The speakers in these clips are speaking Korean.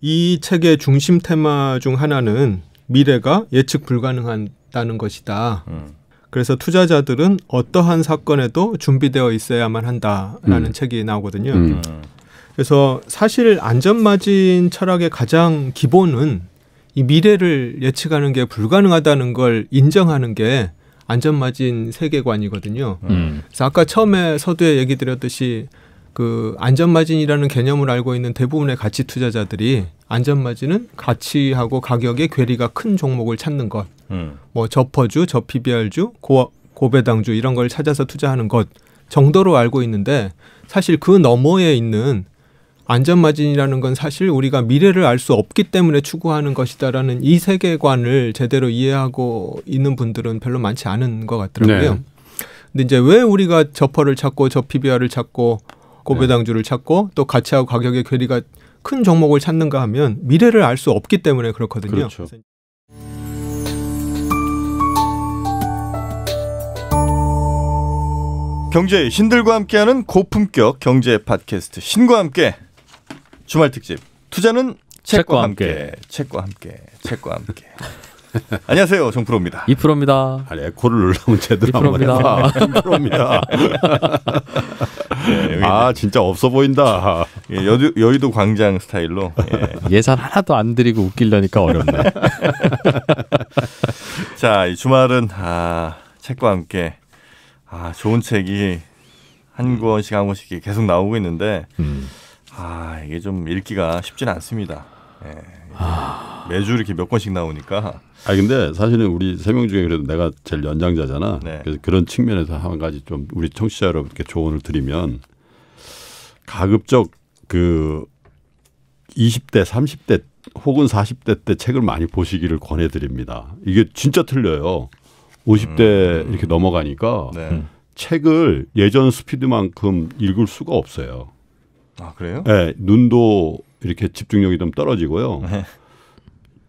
이 책의 중심 테마 중 하나는 미래가 예측 불가능한다는 것이다. 음. 그래서 투자자들은 어떠한 사건에도 준비되어 있어야만 한다라는 음. 책이 나오거든요. 음. 그래서 사실 안전마진 철학의 가장 기본은 이 미래를 예측하는 게 불가능하다는 걸 인정하는 게 안전마진 세계관이거든요. 음. 그래서 아까 처음에 서두에 얘기 드렸듯이 그 안전마진이라는 개념을 알고 있는 대부분의 가치 투자자들이 안전마진은 가치하고 가격의 괴리가 큰 종목을 찾는 것, 음. 뭐 저퍼주, 저 PBR주, 고, 고배당주 이런 걸 찾아서 투자하는 것 정도로 알고 있는데 사실 그 너머에 있는 안전마진이라는 건 사실 우리가 미래를 알 수 없기 때문에 추구하는 것이다라는 이 세계관을 제대로 이해하고 있는 분들은 별로 많지 않은 것 같더라고요. 네. 근데 이제 왜 우리가 저퍼를 찾고 저 PBR을 찾고 고배당주를 찾고 또 가치하고 가격의 괴리가 큰 종목을 찾는가 하면 미래를 알 수 없기 때문에 그렇거든요. 그렇죠. 경제의 신들과 함께하는 고품격 경제 팟캐스트 신과 함께 주말 특집 투자는 책과, 책과 함께. 함께 책과 함께 책과 함께 안녕하세요, 정프로입니다. 이프로입니다. 아니 에코를 눌러면 제대로 이프로입니다. 정프로입니다. 네, 아 진짜 없어 보인다. 예, 여주, 여의도 광장 스타일로 예. 산 하나도 안 드리고 웃기려니까 어렵네. 자, 이 주말은 아, 책과 함께 아, 좋은 책이 한 음. 권씩 한 권씩 계속 나오고 있는데 음. 아 이게 좀 읽기가 쉽지는 않습니다. 예. 아... 매주 이렇게 몇권씩 나오니까. 아 근데 사실은 우리 세 명 중에 그래도 내가 제일 연장자잖아. 네. 그래서 그런 측면에서 한 가지 좀 우리 청취자 여러분께 조언을 드리면 가급적 그 20대, 30대 혹은 40대 때 책을 많이 보시기를 권해드립니다. 이게 진짜 틀려요. 50대 음. 이렇게 넘어가니까 네. 책을 예전 스피드만큼 읽을 수가 없어요. 아 그래요? 네, 눈도 이렇게 집중력이 좀 떨어지고요. 네.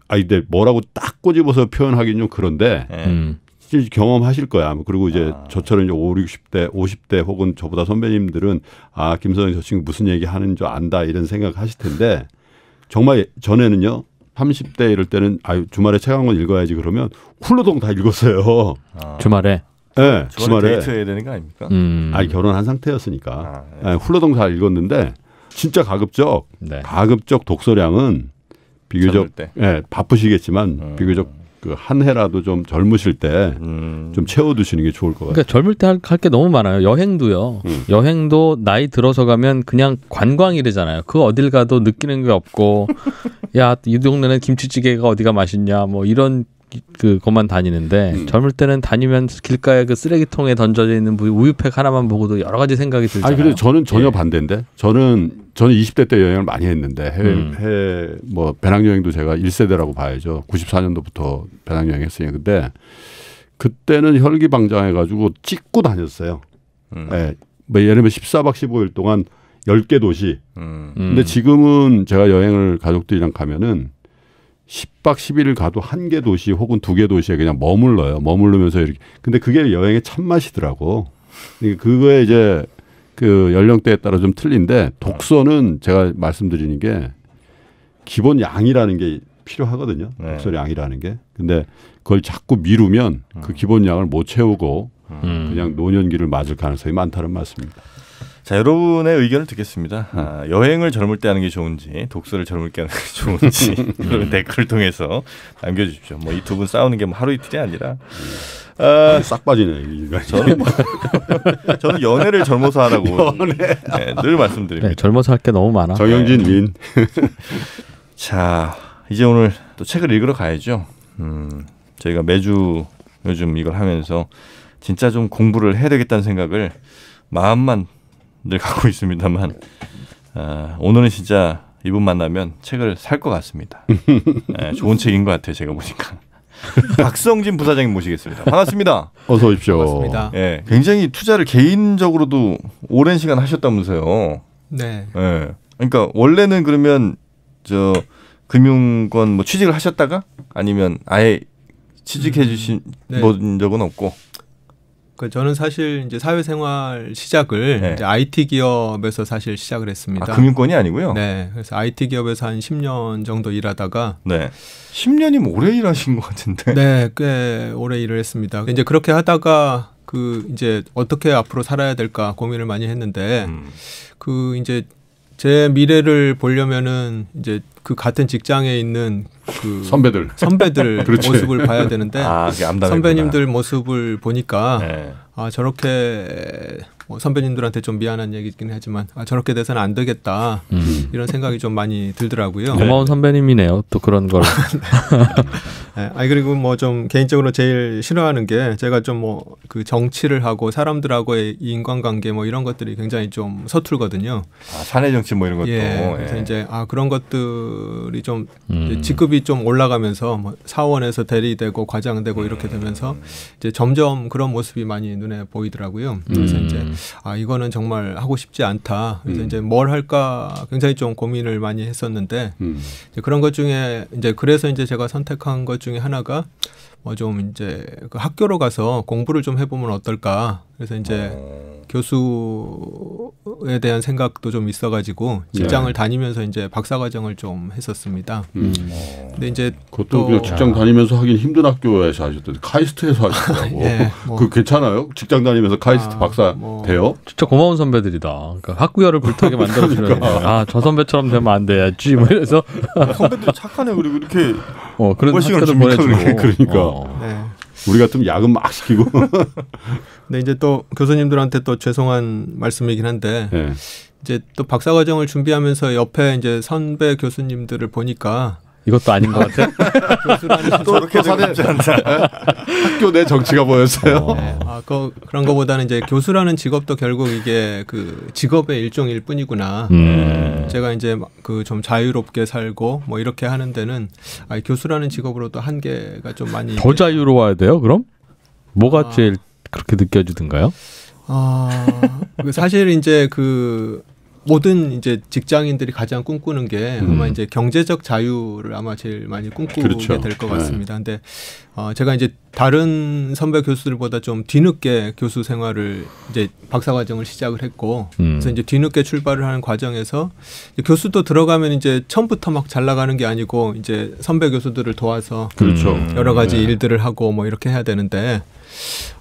아, 근데 뭐라고 딱 꼬집어서 표현하기는 좀 그런데 네. 음. 경험하실 거야. 뭐 그리고 이제 아. 저처럼 이제 5, 60대, 50대 혹은 저보다 선배님들은 아, 김선영 저 친구 무슨 얘기 하는 줄 안다 이런 생각 하실 텐데 정말 전에는요. 30대 이럴 때는 아 주말에 책 한 권 읽어야지 그러면 훌러덩 다 읽었어요. 아. 주말에 예, 네, 주말에 데이트해야 되는 거 아닙니까? 음. 아니 결혼한 상태였으니까 아, 네. 네, 훌러덩 다 읽었는데 진짜 가급적 네. 가급적 독서량은 비교적 예, 바쁘시겠지만 음. 비교적 그 한 해라도 좀 젊으실 때좀 음. 채워두시는 게 좋을 것 그러니까 같아요. 그러니까 젊을 때 할 게 너무 많아요. 여행도요. 음. 여행도 나이 들어서 가면 그냥 관광이래잖아요. 그 어딜 가도 느끼는 게 없고 야이 동네는 김치찌개가 어디가 맛있냐 뭐 이런 그 것만 다니는데 음. 젊을 때는 다니면 길가에 그 쓰레기통에 던져져 있는 우유팩 하나만 보고도 여러 가지 생각이 들잖아요. 아니 근데 저는 전혀 예. 반대인데 저는 저는 20대 때 여행을 많이 했는데 해외, 음. 해뭐 배낭여행도 제가 1세대라고 봐야죠. 94년도부터 배낭여행 했으니까 근데 그때는 혈기 방장해 가지고 찍고 다녔어요. 음. 예. 뭐 예를 들면 14박 15일 동안 10개 도시. 음. 음. 근데 지금은 제가 여행을 가족들이랑 가면은 10박 10일 가도 한 개 도시 혹은 두 개 도시에 그냥 머물러요. 머물르면서 이렇게. 근데 그게 여행의 참맛이더라고. 그러니까 그거에 이제 그 연령대에 따라 좀 틀린데 독서는 제가 말씀드리는 게 기본 양이라는 게 필요하거든요. 네. 독서 양이라는 게. 근데 그걸 자꾸 미루면 그 음. 기본 양을 못 채우고 음. 그냥 노년기를 맞을 가능성이 많다는 말씀입니다. 자, 여러분의 의견을 듣겠습니다. 음. 아, 여행을 젊을 때 하는 게 좋은지, 독서를 젊을 때 하는 게 좋은지 그 댓글을 통해서 남겨 주십시오. 뭐 이 두 분 싸우는 게뭐 하루 이틀이 아니라 음. 아, 아니, 싹 빠지네. 저는, 뭐, 저는 연애를 젊어서 하라고 연애. 네, 늘 말씀드립니다. 네, 젊어서 할 게 너무 많아. 정영진 민. 네. 자, 이제 오늘 또 책을 읽으러 가야죠. 음, 저희가 매주 요즘 이걸 하면서 진짜 좀 공부를 해야 되겠다는 생각을 마음만 늘 갖고 있습니다만 아, 오늘은 진짜 이분 만나면 책을 살 것 같습니다. 네, 좋은 책인 것 같아요. 제가 보니까. 박성진 부사장님 모시겠습니다. 반갑습니다. 어서 오십시오. 반갑습니다. 네, 굉장히 투자를 개인적으로도 오랜 시간 하셨다면서요. 네. 네, 그러니까 원래는 그러면 저 금융권 뭐 취직을 하셨다가 아니면 아예 취직해 음. 주신 음, 네. 적은 없고 그 저는 사실 이제 사회생활 시작을 네. 이제 IT 기업에서 사실 시작을 했습니다. 아, 금융권이 아니고요. 네, 그래서 IT 기업에서 한 10년 정도 일하다가 네, 1 0년이 뭐 오래 일하신 것 같은데. 네, 꽤 오래 일을 했습니다. 이제 그렇게 하다가 그 이제 어떻게 앞으로 살아야 될까 고민을 많이 했는데 음. 그 이제 제 미래를 보려면은 이제 그 같은 직장에 있는 그 선배들 선배들 모습을 봐야 되는데 아, 선배님들 모습을 보니까 네. 아 저렇게 뭐 선배님들한테 좀 미안한 얘기긴 하지만 아, 저렇게 돼서는 안 되겠다 음. 이런 생각이 좀 많이 들더라고요. 고마운 네. 선배님이네요. 또 그런 걸. 네. 아 그리고 뭐 좀 개인적으로 제일 싫어하는 게 제가 좀 뭐 그 정치를 하고 사람들하고의 인간관계 뭐 이런 것들이 굉장히 좀 서툴거든요. 아, 사내 정치 뭐 이런 것도. 예, 예. 그래서 예. 이제 아 그런 것들이 좀 음. 직급이 좀 올라가면서 뭐 사원에서 대리되고 과장되고 이렇게 되면서 음. 이제 점점 그런 모습이 많이 눈에 보이더라고요. 그래서 음. 이제 아 이거는 정말 하고 싶지 않다. 그래서 음. 이제 뭘 할까 굉장히 좀 고민을 많이 했었는데 음. 그런 것 중에 이제 그래서 이제 제가 선택한 것 중에 하나가 뭐좀 이제 그 학교로 가서 공부를 좀 해보면 어떨까. 그래서 이제 어. 교수에 대한 생각도 좀 있어가지고 직장을 예. 다니면서 이제 박사과정을 좀 했었습니다. 음. 근데 이제 그것도 또 직장 아. 다니면서 하긴 힘든 학교에서 하셨던 카이스트에서 하셨다고. 네, 뭐. 그 괜찮아요? 직장 다니면서 카이스트 아, 박사 뭐. 돼요? 진짜 고마운 선배들이다. 그러니까 학구열을 불타게 만들어 주는 그러니까. 아저 선배처럼 되면 안 돼야지. 뭐 이래서 선배들 착하네. 그리고 이렇게 어 그런 학교도 보내주고. 그러니까. 그렇죠. 네. 우리가 좀 야근 막 시키고. 근데 네, 이제 또 교수님들한테 또 죄송한 말씀이긴 한데 네. 이제 또 박사 과정을 준비하면서 옆에 이제 선배 교수님들을 보니까 이것도 아닌 것 같아. 저렇게 사대지 않다. 학교 내 정치가 보였어요. 어, 네. 아, 그, 그런 거보다는 이제 교수라는 직업도 결국 이게 그 직업의 일종일 뿐이구나. 음. 네. 네. 제가 이제 그 좀 자유롭게 살고 뭐 이렇게 하는 데는 아, 교수라는 직업으로도 한계가 좀 많이 더 자유로워야 돼요. 그럼 뭐가 아. 제일 그렇게 느껴지던가요? 아, 그 사실 이제 그 모든 이제 직장인들이 가장 꿈꾸는 게 음. 아마 이제 경제적 자유를 아마 제일 많이 꿈꾸게 그렇죠. 될것 네. 같습니다. 네. 근데 어 제가 이제 다른 선배 교수들보다 좀 뒤늦게 교수 생활을 이제 박사 과정을 시작을 했고 음. 그래서 이제 뒤늦게 출발을 하는 과정에서 교수도 들어가면 이제 처음부터 막 잘 나가는 게 아니고 이제 선배 교수들을 도와서 그렇죠. 여러 가지 음. 네. 일들을 하고 뭐 이렇게 해야 되는데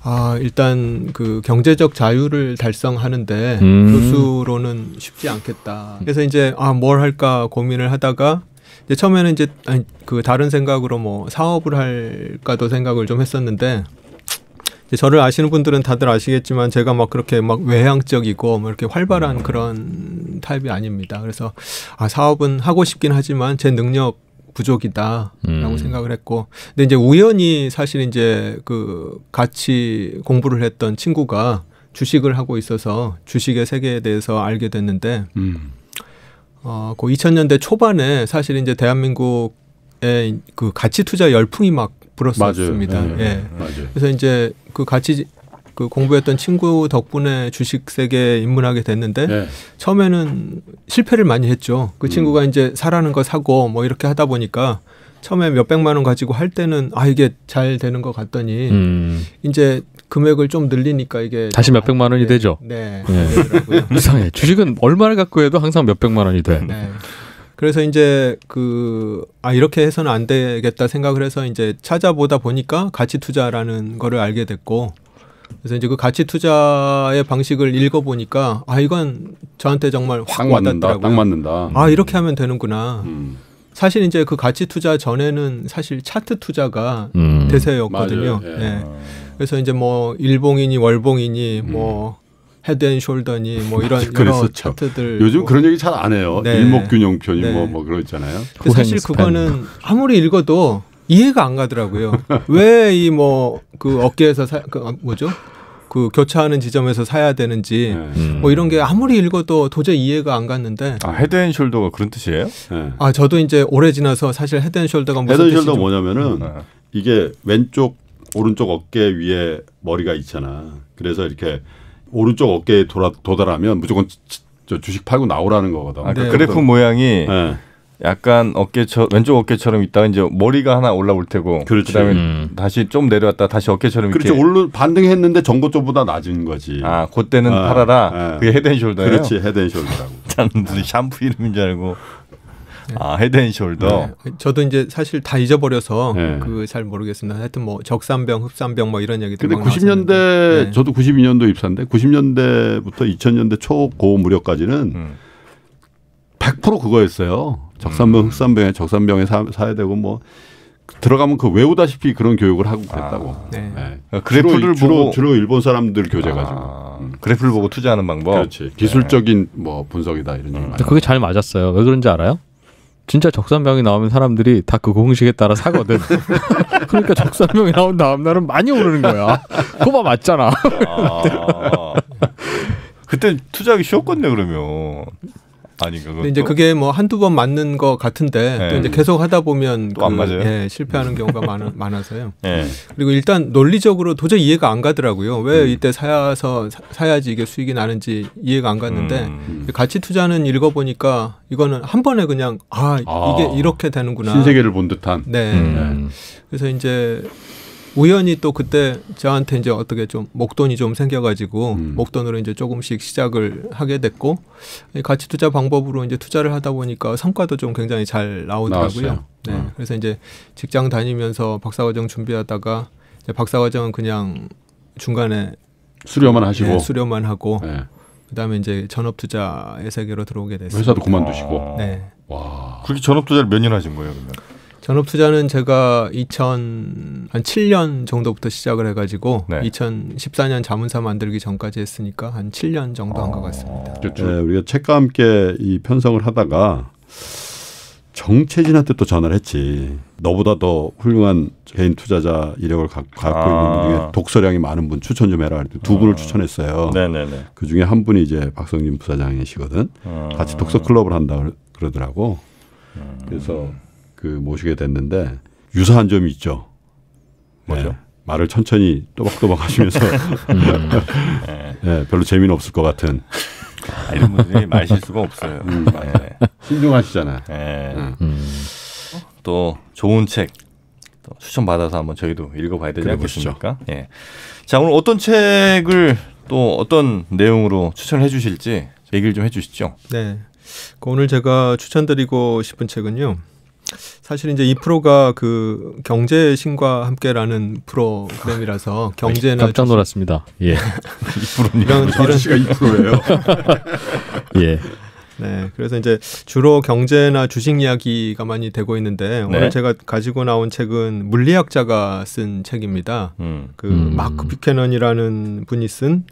아, 일단 그 경제적 자유를 달성하는데 음. 교수로는 쉽지 않겠다. 그래서 이제 아, 뭘 할까 고민을 하다가 이제 처음에는 이제 아니, 그 다른 생각으로 뭐 사업을 할까도 생각을 좀 했었는데 이제 저를 아시는 분들은 다들 아시겠지만 제가 막 그렇게 막 외향적이고 막 뭐 이렇게 활발한 그런 타입이 아닙니다. 그래서 아, 사업은 하고 싶긴 하지만 제 능력 부족이다라고 음. 생각을 했고 근데 이제 우연히 사실 이제 그 같이 공부를 했던 친구가 주식을 하고 있어서 주식의 세계에 대해서 알게 됐는데 음. 어, 그 2000년대 초반에 사실 이제 대한민국의 그 가치 투자 열풍이 막 불었었습니다. 맞아요. 네. 예. 네, 네, 네. 그래서 이제 그 가치 그 공부했던 친구 덕분에 주식 세계에 입문하게 됐는데 네. 처음에는 실패를 많이 했죠. 그 음. 친구가 이제 사라는 거 사고 뭐 이렇게 하다 보니까 처음에 몇 백만 원 가지고 할 때는 아 이게 잘 되는 것 같더니 음. 이제 금액을 좀 늘리니까 이게 다시 몇 백만 원이 네, 되죠. 네. 네. 네. 이상해. 주식은 얼마를 갖고 해도 항상 몇 백만 원이 돼. 네. 그래서 이제 그 아 이렇게 해서는 안 되겠다 생각을 해서 이제 찾아보다 보니까 가치 투자라는 거를 알게 됐고 그래서 이제 그 가치 투자의 방식을 읽어보니까 아 이건 저한테 정말 확 와닿더라고요. 딱 맞는다. 아 이렇게 하면 되는구나. 음. 사실 이제 그 가치 투자 전에는 사실 차트 투자가 음. 대세였거든요. 맞아요. 예. 예. 그래서 이제 뭐 일봉이니 월봉이니 음. 뭐 헤드앤숄더니 뭐 이런 래러 차트들 요즘 뭐. 그런 얘기 잘 안 해요. 네. 일목균형표니 뭐뭐 뭐, 네. 뭐 그런 있잖아요. 사실 그거는 아무리 읽어도 이해가 안 가더라고요. 왜 이 뭐 그 어깨에서 사, 그 어, 뭐죠? 그 교차하는 지점에서 사야 되는지 네. 뭐 이런 게 아무리 읽어도 도저히 이해가 안 갔는데 아 헤드앤숄더가 그런 뜻이에요? 네. 아 저도 이제 오래 지나서 사실 헤드앤숄더가 무슨 헤드앤숄더 뭐냐면은 네. 이게 왼쪽 오른쪽 어깨 위에 머리가 있잖아. 그래서 이렇게 오른쪽 어깨에 도달하면 무조건 주식 팔고 나오라는 거거든. 아, 그러니까 그래프 모양이 네. 약간 어깨처 왼쪽 어깨처럼 있다가 이제 머리가 하나 올라올 테고 그렇죠. 그다음에 음. 다시 좀 내려왔다 다시 어깨처럼 그렇죠. 올라 반등했는데 전고점보다 낮은 거지. 아, 그때는 아, 팔아라. 아. 그게 헤드앤숄더예요. 그렇지, 헤드앤숄더라고. 사람들 샴푸 이름인 줄 알고. 네. 아 헤드앤숄더. 네. 저도 이제 사실 다 잊어버려서 네. 그잘 모르겠습니다. 하여튼 뭐 적산병, 흡산병 뭐 이런 얘기들. 근데 90년대 저도 92년도 입사인데 90년대부터 2000년대 초 고 무렵까지는 음. 100% 그거였어요. 적산병, 음. 흑산병에 적산병에 사, 사야 되고 뭐 들어가면 그 외우다시피 그런 교육을 하고 그랬다고. 아, 네. 네. 그러니까 그래프를 주로, 보고 주로 일본 사람들 교재 가지고 아, 음. 그래프를 보고 투자하는 방법. 그렇지. 네. 기술적인 네. 뭐 분석이다 이런 얘기. 음. 그게 잘 맞았어요. 왜 그런지 알아요? 진짜 적산병이 나오면 사람들이 다 그 공식에 따라 사거든. 그러니까 적산병이 나온 다음 날은 많이 오르는 거야. 그거 맞잖아. 아, 그때 투자하기 쉬웠겠네 그러면. 아닌가. 근데 이제 그게 뭐 한두 번 맞는 것 같은데 네. 또 이제 계속 하다 보면 그, 안 맞아요. 예, 실패하는 경우가 많아, 많아서요. 네. 그리고 일단 논리적으로 도저히 이해가 안 가더라고요. 왜 음. 이때 사야서 사야지 이게 수익이 나는지 이해가안 갔는데 음. 가치 투자는 읽어보니까 이거는 한 번에 그냥 아, 이게 아. 이렇게 되는구나 신세계를 본 듯한 네 음. 그래서 이제 우연히 또 그때 저한테 이제 어떻게 좀 목돈이 좀 생겨가지고 음. 목돈으로 이제 조금씩 시작을 하게 됐고 가치 투자 방법으로 이제 투자를 하다 보니까 성과도 좀 굉장히 잘 나오더라고요. 네, 어. 그래서 이제 직장 다니면서 박사과정 준비하다가 이제 박사과정은 그냥 중간에 수료만 하시고 네, 수료만 하고 네. 그다음에 이제 전업 투자의 세계로 들어오게 됐어요. 회사도 그만두시고. 네. 와. 그렇게 전업 투자를 몇년 하신 거예요, 그러면? 전업 투자는 제가 2007년 정도부터 시작을 해가지고 네. 2014년 자문사 만들기 전까지 했으니까 한 7년 정도 한 것 같습니다. 그 네, 우리가 책과 함께 이 편성을 하다가 정채진한테 또 전화를 했지. 너보다 더 훌륭한 개인 투자자 이력을 갖고 아. 있는 분 중에 아. 독서량이 많은 분 추천 좀 해라. 그랬더니 분을 아. 추천했어요. 네네네. 그 중에 한 분이 이제 박성진 부사장이시거든. 같이 독서 클럽을 한다 그러더라고. 음. 그래서 그 모시게 됐는데 유사한 점이 있죠. 뭐죠? 네. 말을 천천히 또박또박 하시면서 음. 네, 별로 재미는 없을 것 같은 아, 이런 분들이 말 실수가 없어요. 음. 네. 예. 신중하시잖아 네. 음. 음. 또 좋은 책 추천 받아서 한번 저희도 읽어봐야 되지 않겠습니까? 예. 자 오늘 어떤 책을 또 어떤 내용으로 추천 해주실지 얘기를 좀 해주시죠. 네. 그 오늘 제가 추천드리고 싶은 책은요. 사실 이제 이 프로가 그 경제 신과 함께라는 프로그램이라서 아, 경제는 깜짝 놀랐습니다. 예. 이 프로입니다. 이런 씨가 이 프로예요. 예. 네, 그래서 이제 주로 경제나 주식 이야기가 많이 되고 있는데 네. 오늘 제가 가지고 나온 책은 물리학자가 쓴 책입니다. 음. 그 음. 마크 피케넌이라는 분이 쓴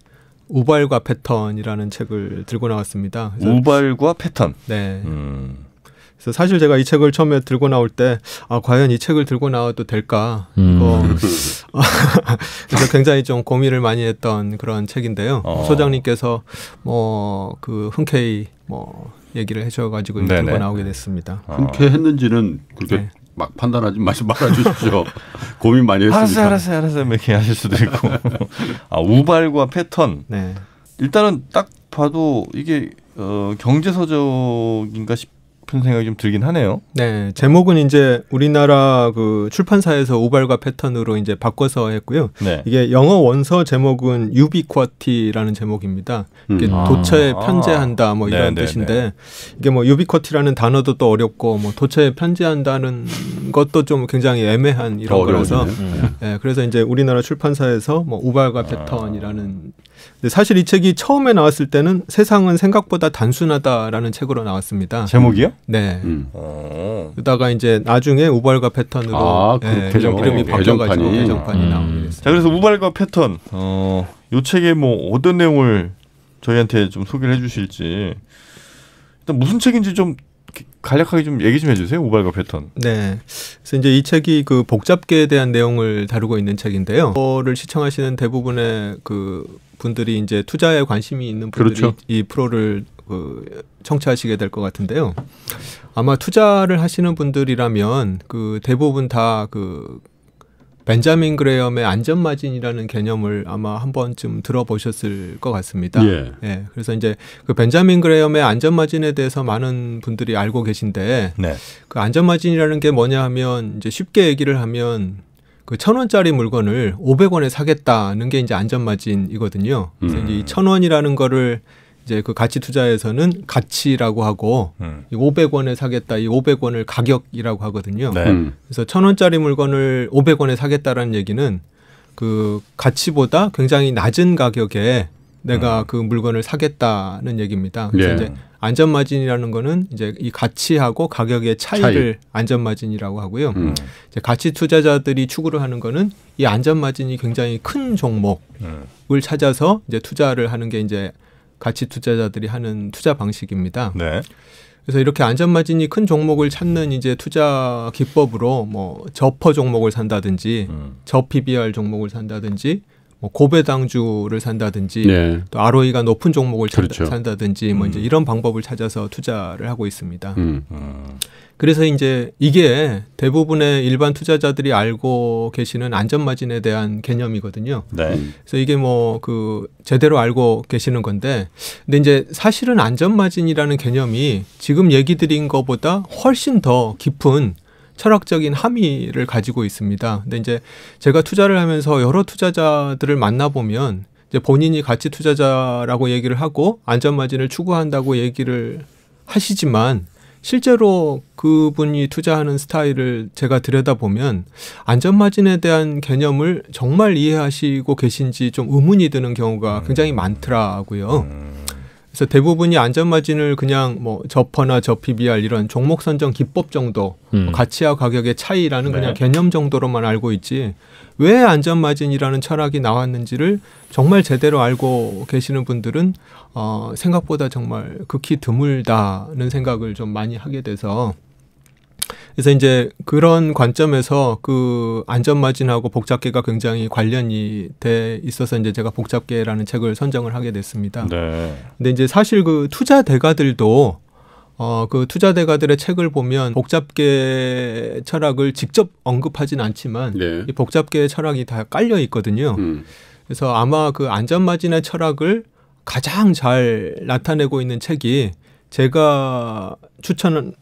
우발과 패턴이라는 책을 들고 나왔습니다. 우발과 패턴. 네. 음. 그래서 사실 제가 이 책을 처음에 들고 나올 때 아, 과연 이 책을 들고 나와도 될까? 음. 그래서 굉장히 좀 고민을 많이 했던 그런 책인데요. 어. 소장님께서 뭐그 흔쾌히 뭐 얘기를 해줘가지고 네네. 들고 나오게 됐습니다. 어. 흔쾌했는지는 그렇게 네. 막 판단하지 마시 말아 주십시오. 고민 많이 했습니다. 알았어요, 알았어요, 알았어요. 뭐 이렇게 하실 수도 있고. 아, 우발과 패턴. 네. 일단은 딱 봐도 이게 어, 경제서적인가 싶 싶은 생각이 좀 들긴 하네요. 네, 제목은 이제 우리나라 그 출판사에서 오발과 패턴으로 이제 바꿔서 했고요. 네. 이게 영어 원서 제목은 유비쿼티라는 제목입니다. 이게 음. 도처에 아. 편제한다 뭐 네, 이런 네, 뜻인데 네, 이게 뭐 유비쿼티라는 단어도 또 어렵고 뭐 도처에 편제한다는 것도 좀 굉장히 애매한 이런 거라서 예, 그래서 이제 우리나라 출판사에서 뭐 오발과 패턴이라는 근데 사실 이 책이 처음에 나왔을 때는 세상은 생각보다 단순하다라는 책으로 나왔습니다. 제목이요? 네. 음. 아. 그러다가 이제 나중에 우발과 패턴으로 아, 그 예, 배정, 이름이 바뀌어가지고 배정판이 음. 나오니다 자, 그래서 우발과 패턴 어, 이 책에 뭐 어떤 내용을 저희한테 좀 소개를 해주실지 일단 무슨 책인지 좀 간략하게 좀 얘기 좀 해주세요. 우발과 패턴. 네. 그래서 이제 이 책이 그 복잡계에 대한 내용을 다루고 있는 책인데요. 이거를 시청하시는 대부분의 그 분들이 이제 투자에 관심이 있는 분들이 그렇죠. 이 프로를 그 청취하시게 될 것 같은데요. 아마 투자를 하시는 분들이라면 그 대부분 다그 벤자민 그레엄의 안전 마진이라는 개념을 아마 한 번쯤 들어보셨을 것 같습니다. 예. 예. 그래서 이제 그 벤자민 그레엄의 안전 마진에 대해서 많은 분들이 알고 계신데 네. 그 안전 마진이라는 게 뭐냐 하면 이제 쉽게 얘기를 하면 그0원짜리 물건을 5 0 0 원에 사겠다는 게 이제 안전 마진이거든요. 그래서 음. 이0 원이라는 거를 이제 그 가치 투자에서는 가치라고 하고 음. 이 500원에 사겠다 이 500원을 가격이라고 하거든요. 네. 음. 그래서 천원짜리 물건을 500원에 사겠다라는 얘기는 그 가치보다 굉장히 낮은 가격에 내가 음. 그 물건을 사겠다는 얘기입니다. 그래서 예. 이제 안전 마진이라는 거는 이제 이 가치하고 가격의 차이를 차이. 안전 마진이라고 하고요. 음. 이제 가치 투자자들이 추구를 하는 거는 이 안전 마진이 굉장히 큰 종목을 음. 찾아서 이제 투자를 하는 게 이제 가치 투자자들이 하는 투자 방식입니다. 네. 그래서 이렇게 안전마진이 큰 종목을 찾는 이제 투자 기법으로 뭐 저퍼 종목을 산다든지 음. 저 PBR 종목을 산다든지 뭐 고배당주를 산다든지 네. 또 ROE가 높은 종목을 그렇죠. 산다든지 뭐 음. 이제 이런 방법을 찾아서 투자를 하고 있습니다. 음. 음. 그래서 이제 이게 대부분의 일반 투자자들이 알고 계시는 안전마진에 대한 개념이거든요. 네. 음. 그래서 이게 뭐 그 제대로 알고 계시는 건데, 근데 이제 사실은 안전마진이라는 개념이 지금 얘기 드린 것보다 훨씬 더 깊은 철학적인 함의를 가지고 있습니다. 근데 이제 제가 투자를 하면서 여러 투자자들을 만나보면 이제 본인이 가치 투자자라고 얘기를 하고 안전마진을 추구한다고 얘기를 하시지만 실제로 그분이 투자하는 스타일을 제가 들여다보면 안전마진에 대한 개념을 정말 이해하시고 계신지 좀 의문이 드는 경우가 음. 굉장히 많더라고요. 음. 그래서 대부분이 안전마진을 그냥 뭐 저퍼나 저 PBR 이런 종목 선정 기법 정도 음. 가치와 가격의 차이라는 네. 그냥 개념 정도로만 알고 있지 왜 안전마진이라는 철학이 나왔는지를 정말 제대로 알고 계시는 분들은 어, 생각보다 정말 극히 드물다는 생각을 좀 많이 하게 돼서 그래서 이제 그런 관점에서 그 안전마진하고 복잡계가 굉장히 관련이 돼 있어서 이제 제가 복잡계라는 책을 선정을 하게 됐습니다. 네. 근데 이제 사실 그 투자 대가들도 어, 그 투자 대가들의 책을 보면 복잡계 철학을 직접 언급하진 않지만 네. 이 복잡계 철학이 다 깔려 있거든요. 음. 그래서 아마 그 안전마진의 철학을 가장 잘 나타내고 있는 책이 제가 추천을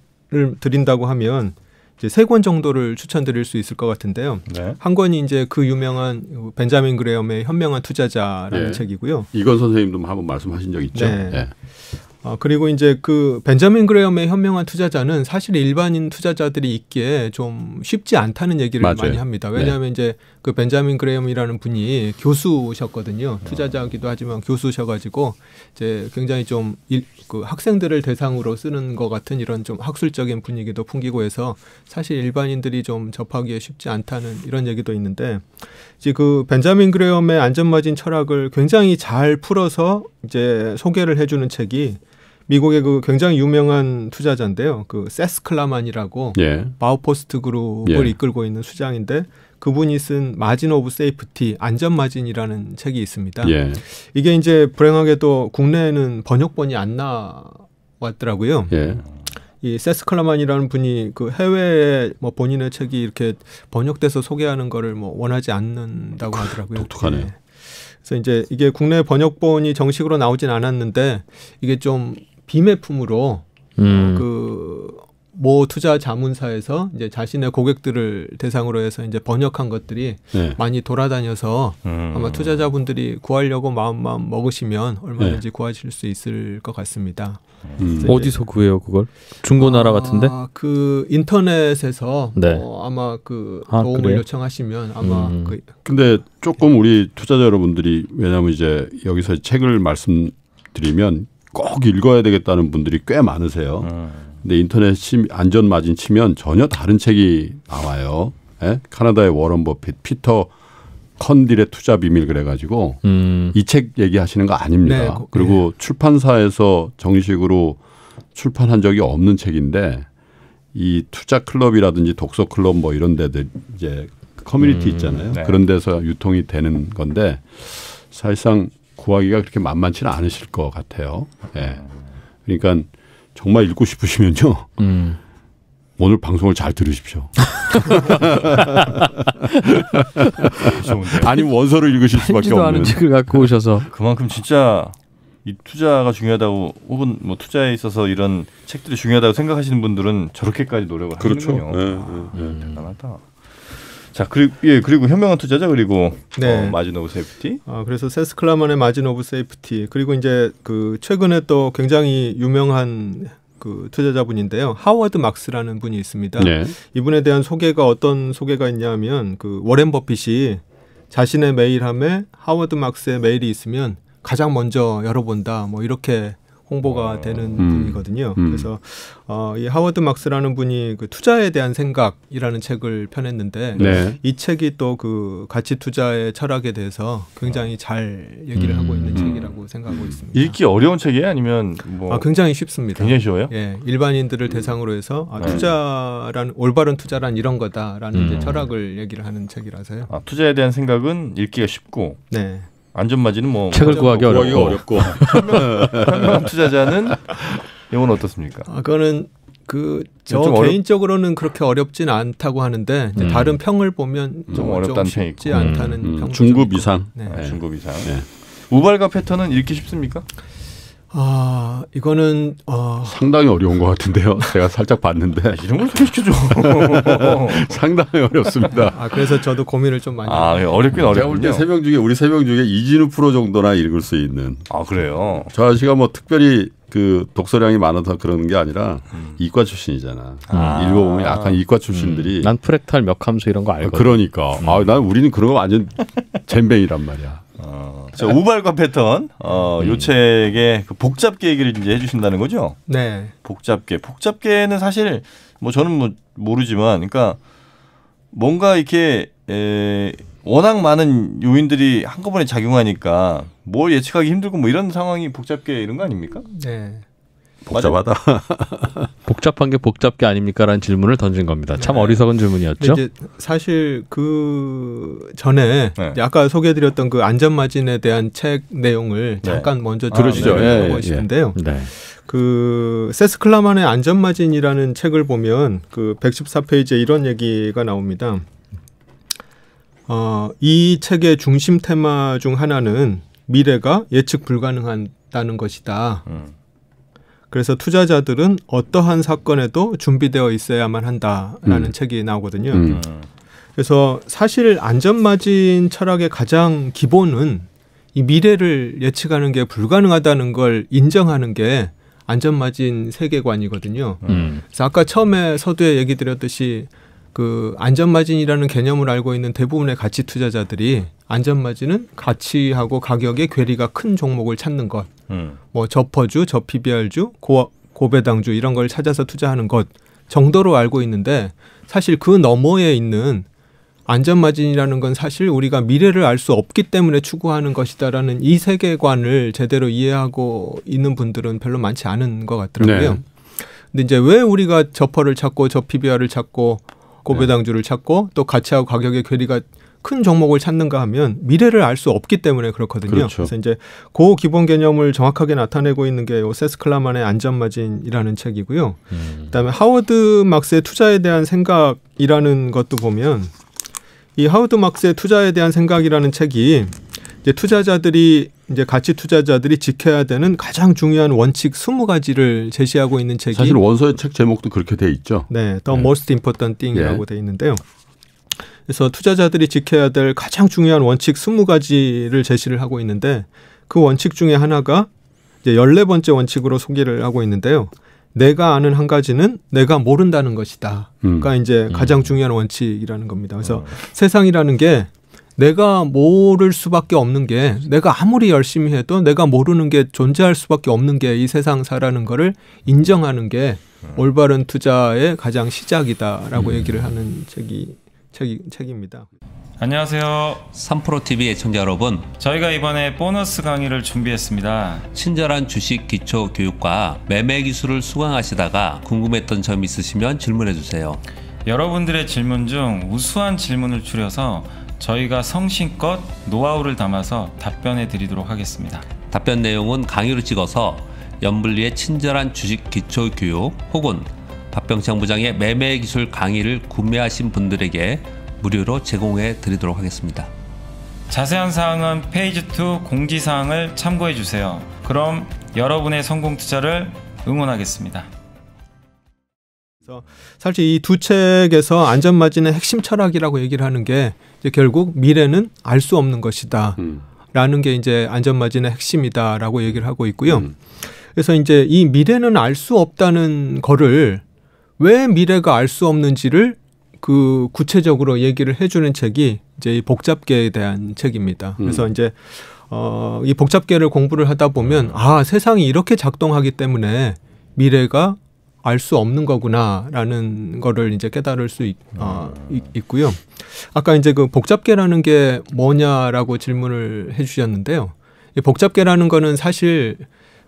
드린다고 하면 이제 세 권 정도를 추천드릴 수 있을 것 같은데요. 네. 한 권이 이제 그 유명한 벤자민 그레엄의 현명한 투자자라는 네. 책이고요. 이건 선생님도 한번 말씀하신 적 있죠. 네. 네. 어, 그리고 이제 그 벤자민 그레엄의 현명한 투자자는 사실 일반인 투자자들이 있기에 좀 쉽지 않다는 얘기를 맞아요. 많이 합니다. 왜냐하면 네. 이제 그 벤자민 그레엄이라는 분이 교수셨거든요. 아. 투자자기도 하지만 교수셔가지고 이제 굉장히 좀그 학생들을 대상으로 쓰는 것 같은 이런 좀 학술적인 분위기도 풍기고 해서 사실 일반인들이 좀 접하기에 쉽지 않다는 이런 얘기도 있는데 이제 그 벤자민 그레엄의 안전마진 철학을 굉장히 잘 풀어서 이제 소개를 해주는 책이 미국의 그 굉장히 유명한 투자자인데요. 그 세스 클라만이라고 예. 바우포스트 그룹을 예. 이끌고 있는 수장인데 그분이 쓴 마진 오브 세이프티 안전 마진이라는 책이 있습니다. 예. 이게 이제 불행하게도 국내에는 번역본이 안 나왔더라고요. 예. 이 세스 클라만이라는 분이 그 해외에 뭐 본인의 책이 이렇게 번역돼서 소개하는 거를 뭐 원하지 않는다고 하더라고요. 독특하네. 예. 그래서 이제 이게 국내 번역본이 정식으로 나오진 않았는데 이게 좀 비매품으로 음. 그모 투자 자문사에서 이제 자신의 고객들을 대상으로 해서 이제 번역한 것들이 네. 많이 돌아다녀서 음. 아마 투자자분들이 구하려고 마음만 먹으시면 얼마든지 네. 구하실 수 있을 것 같습니다. 음. 어디서 구해요 그걸? 중고나라 아, 같은데? 그 인터넷에서 네. 어, 아마 그 아, 도움을 그래요? 요청하시면 아마 음. 그 근데 조금 우리 투자자 여러분들이 왜냐하면 이제 여기서 책을 말씀드리면 꼭 읽어야 되겠다는 분들이 꽤 많으세요. 음. 근데 인터넷 안전 마진 치면 전혀 다른 책이 나와요. 예? 카나다의 워런 버핏, 피터 컨딜의 투자 비밀 그래가지고 음. 이 책 얘기하시는 거 아닙니다. 네, 고, 네. 그리고 네. 출판사에서 정식으로 출판한 적이 없는 책인데 이 투자 클럽이라든지 독서 클럽 뭐 이런 데들 이제 커뮤니티 음. 있잖아요. 음, 네. 그런 데서 유통이 되는 건데 사실상 구하기가 그렇게 만만치는 않으실 것 같아요. 예. 그러니까 정말 읽고 싶으시면요. 음. 오늘 방송을 잘 들으십시오. 아니면 원서를 읽으실 수밖에 없는. 책을 갖고 오셔서 그만큼 진짜 이 투자가 중요하다고 혹은 뭐 투자에 있어서 이런 책들이 중요하다고 생각하시는 분들은 저렇게까지 노력을 그렇죠. 하는군요. 네, 네, 네. 아, 대단하다. 자 그리고 예 그리고 현명한 투자자 그리고 네. 어, 마진 오브 세이프티. 아 그래서 세스 클라만의 마진 오브 세이프티 그리고 이제 그 최근에 또 굉장히 유명한 그 투자자분인데요. 하워드 막스라는 분이 있습니다. 네. 이분에 대한 소개가 어떤 소개가 있냐면 그 워렌 버핏이 자신의 메일함에 하워드 막스의 메일이 있으면 가장 먼저 열어본다. 뭐 이렇게 홍보가 어. 되는 음. 분이거든요. 음. 그래서 어, 이 하워드 막스라는 분이 그 투자에 대한 생각이라는 책을 펴냈는데 네. 이 책이 또 그 가치 투자의 철학에 대해서 굉장히 잘 얘기를 음. 하고 있는 음. 책이라고 생각하고 음. 있습니다. 읽기 어려운 책이에요, 아니면 뭐 아, 굉장히 쉽습니다. 굉장히 쉬워요? 예, 일반인들을 대상으로 해서 아, 네. 투자란 올바른 투자란 이런 거다라는 이제 음. 철학을 얘기를 하는 책이라서요. 아, 투자에 대한 생각은 읽기가 쉽고 네. 안전마진은 뭐 책을 뭐 구하기 어렵고, 어렵고. 현명한 투자자는 이건 어떻습니까? 아, 그거는 그저 개인적으로는 어렵... 그렇게 어렵진 않다고 하는데 음. 다른 평을 보면 음, 좀, 음. 어렵다는 좀 쉽지 않다는 음, 음. 평 중급 이상 네. 네. 중급 이상 네. 우발과 패턴은 읽기 쉽습니까? 아 이거는 어... 상당히 어려운 것 같은데요. 제가 살짝 봤는데 아, 이런 걸 소개시켜줘. 상당히 어렵습니다. 아 그래서 저도 고민을 좀 많이. 아 예, 어렵긴 어렵군요. 제가 볼때 세명 중에 우리 세 명 중에 이진우 프로 정도나 읽을 수 있는. 아 그래요. 저 아저씨가 뭐 특별히 그 독서량이 많아서 그런게 아니라 음. 이과 출신이잖아. 아. 읽어보면 음, 약간 이과 출신들이. 음. 난 프랙탈, 멱함수 이런 거 알고. 아, 그러니까. 음. 아, 난 우리는 그런 거 완전 젬뱅이란 말이야. 어, 그 우발과 패턴 어, 음. 요 책의 그 복잡계 얘기를 이제 해주신다는 거죠. 네. 복잡계, 복잡계는 사실 뭐 저는 뭐 모르지만, 그러니까 뭔가 이렇게 에, 워낙 많은 요인들이 한꺼번에 작용하니까 뭘 예측하기 힘들고 뭐 이런 상황이 복잡계 이런 거 아닙니까? 네. 복잡하다. 복잡한 게 복잡게 아닙니까라는 질문을 던진 겁니다. 참 네. 어리석은 질문이었죠. 사실 그 전에 네. 아까 소개해드렸던 그 안전마진에 대한 책 내용을 네. 잠깐 먼저 들어주죠. 것인데요. 아, 네, 네, 네. 그 세스클라만의 안전마진이라는 책을 보면 그 114페이지에 이런 얘기가 나옵니다. 어, 이 책의 중심 테마 중 하나는 미래가 예측 불가능하다는 것이다. 음. 그래서 투자자들은 어떠한 사건에도 준비되어 있어야만 한다라는 음. 책이 나오거든요. 음. 그래서 사실 안전마진 철학의 가장 기본은 이 미래를 예측하는 게 불가능하다는 걸 인정하는 게 안전마진 세계관이거든요. 음. 그래서 아까 처음에 서두에 얘기 드렸듯이 그 안전마진이라는 개념을 알고 있는 대부분의 가치 투자자들이 안전마진은 가치하고 가격의 괴리가 큰 종목을 찾는 것, 음. 뭐 저퍼주, 저 PBR주, 고, 고배당주 이런 걸 찾아서 투자하는 것 정도로 알고 있는데 사실 그 너머에 있는 안전마진이라는 건 사실 우리가 미래를 알 수 없기 때문에 추구하는 것이다라는 이 세계관을 제대로 이해하고 있는 분들은 별로 많지 않은 것 같더라고요. 네. 근데 이제 왜 우리가 저퍼를 찾고 저 PBR을 찾고 고배당주를 네. 찾고 또가치고 가격의 괴리가 큰 종목을 찾는가 하면 미래를 알 수 없기 때문에 그렇거든요. 그렇죠. 그래서 이제 고 기본 개념을 정확하게 나타내고 있는 게 요 세스클라만의 안전마진이라는 책이고요. 음. 그다음에 하워드 막스의 투자에 대한 생각이라는 것도 보면 이 하워드 막스의 투자에 대한 생각이라는 책이 이제 투자자들이 이제 가치 투자자들이 지켜야 되는 가장 중요한 원칙 20가지를 제시하고 있는 책이 사실 원서의 책 제목도 그렇게 돼 있죠. 네, The 네. Most Important Thing이라고 예. 돼 있는데요. 그래서 투자자들이 지켜야 될 가장 중요한 원칙 20가지를 제시를 하고 있는데 그 원칙 중에 하나가 이제 14번째 원칙으로 소개를 하고 있는데요. 내가 아는 한 가지는 내가 모른다는 것이다. 음. 그러니까 이제 음. 가장 중요한 원칙이라는 겁니다. 그래서 어. 세상이라는 게 내가 모를 수밖에 없는 게 내가 아무리 열심히 해도 내가 모르는 게 존재할 수밖에 없는 게 이 세상사라는 거를 인정하는 게 음. 올바른 투자의 가장 시작이다라고 음. 얘기를 하는 책이 책이 책입니다. 안녕하세요. 3프로TV 애청자 여러분. 저희가 이번에 보너스 강의를 준비했습니다. 친절한 주식 기초 교육과 매매 기술을 수강하시다가 궁금했던 점 있으시면 질문해 주세요. 여러분들의 질문 중 우수한 질문을 추려서 저희가 성신껏 노하우를 담아서 답변해 드리도록 하겠습니다. 답변 내용은 강의로 찍어서 연불리의 친절한 주식 기초 교육 혹은 박병창 부장의 매매 기술 강의를 구매하신 분들에게 무료로 제공해 드리도록 하겠습니다. 자세한 사항은 페이지 2 공지사항을 참고해 주세요. 그럼 여러분의 성공 투자를 응원하겠습니다. 그래서 사실 이 두 책에서 안전마진의 핵심 철학이라고 얘기를 하는 게 이제 결국 미래는 알 수 없는 것이다. 라는 게 이제 안전마진의 핵심이다라고 얘기를 하고 있고요. 음. 그래서 이제 이 미래는 알 수 없다는 거를 왜 미래가 알 수 없는지를 그 구체적으로 얘기를 해주는 책이 이제 이 복잡계에 대한 책입니다. 음. 그래서 음. 이제 어, 이 복잡계를 공부를 하다 보면 아 세상이 이렇게 작동하기 때문에 미래가 알수 없는 거구나라는 거를 이제 깨달을 수 있, 아, 있고요. 아까 이제 그 복잡계라는 게 뭐냐라고 질문을 해주셨는데요. 복잡계라는 거는 사실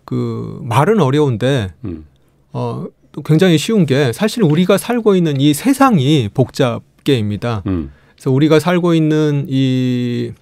그 말은 어려운데 음. 어, 또 굉장히 쉬운 게 사실 우리가 살고 있는 이 세상이 복잡계입니다. 음. 그래서 우리가 살고 있는 이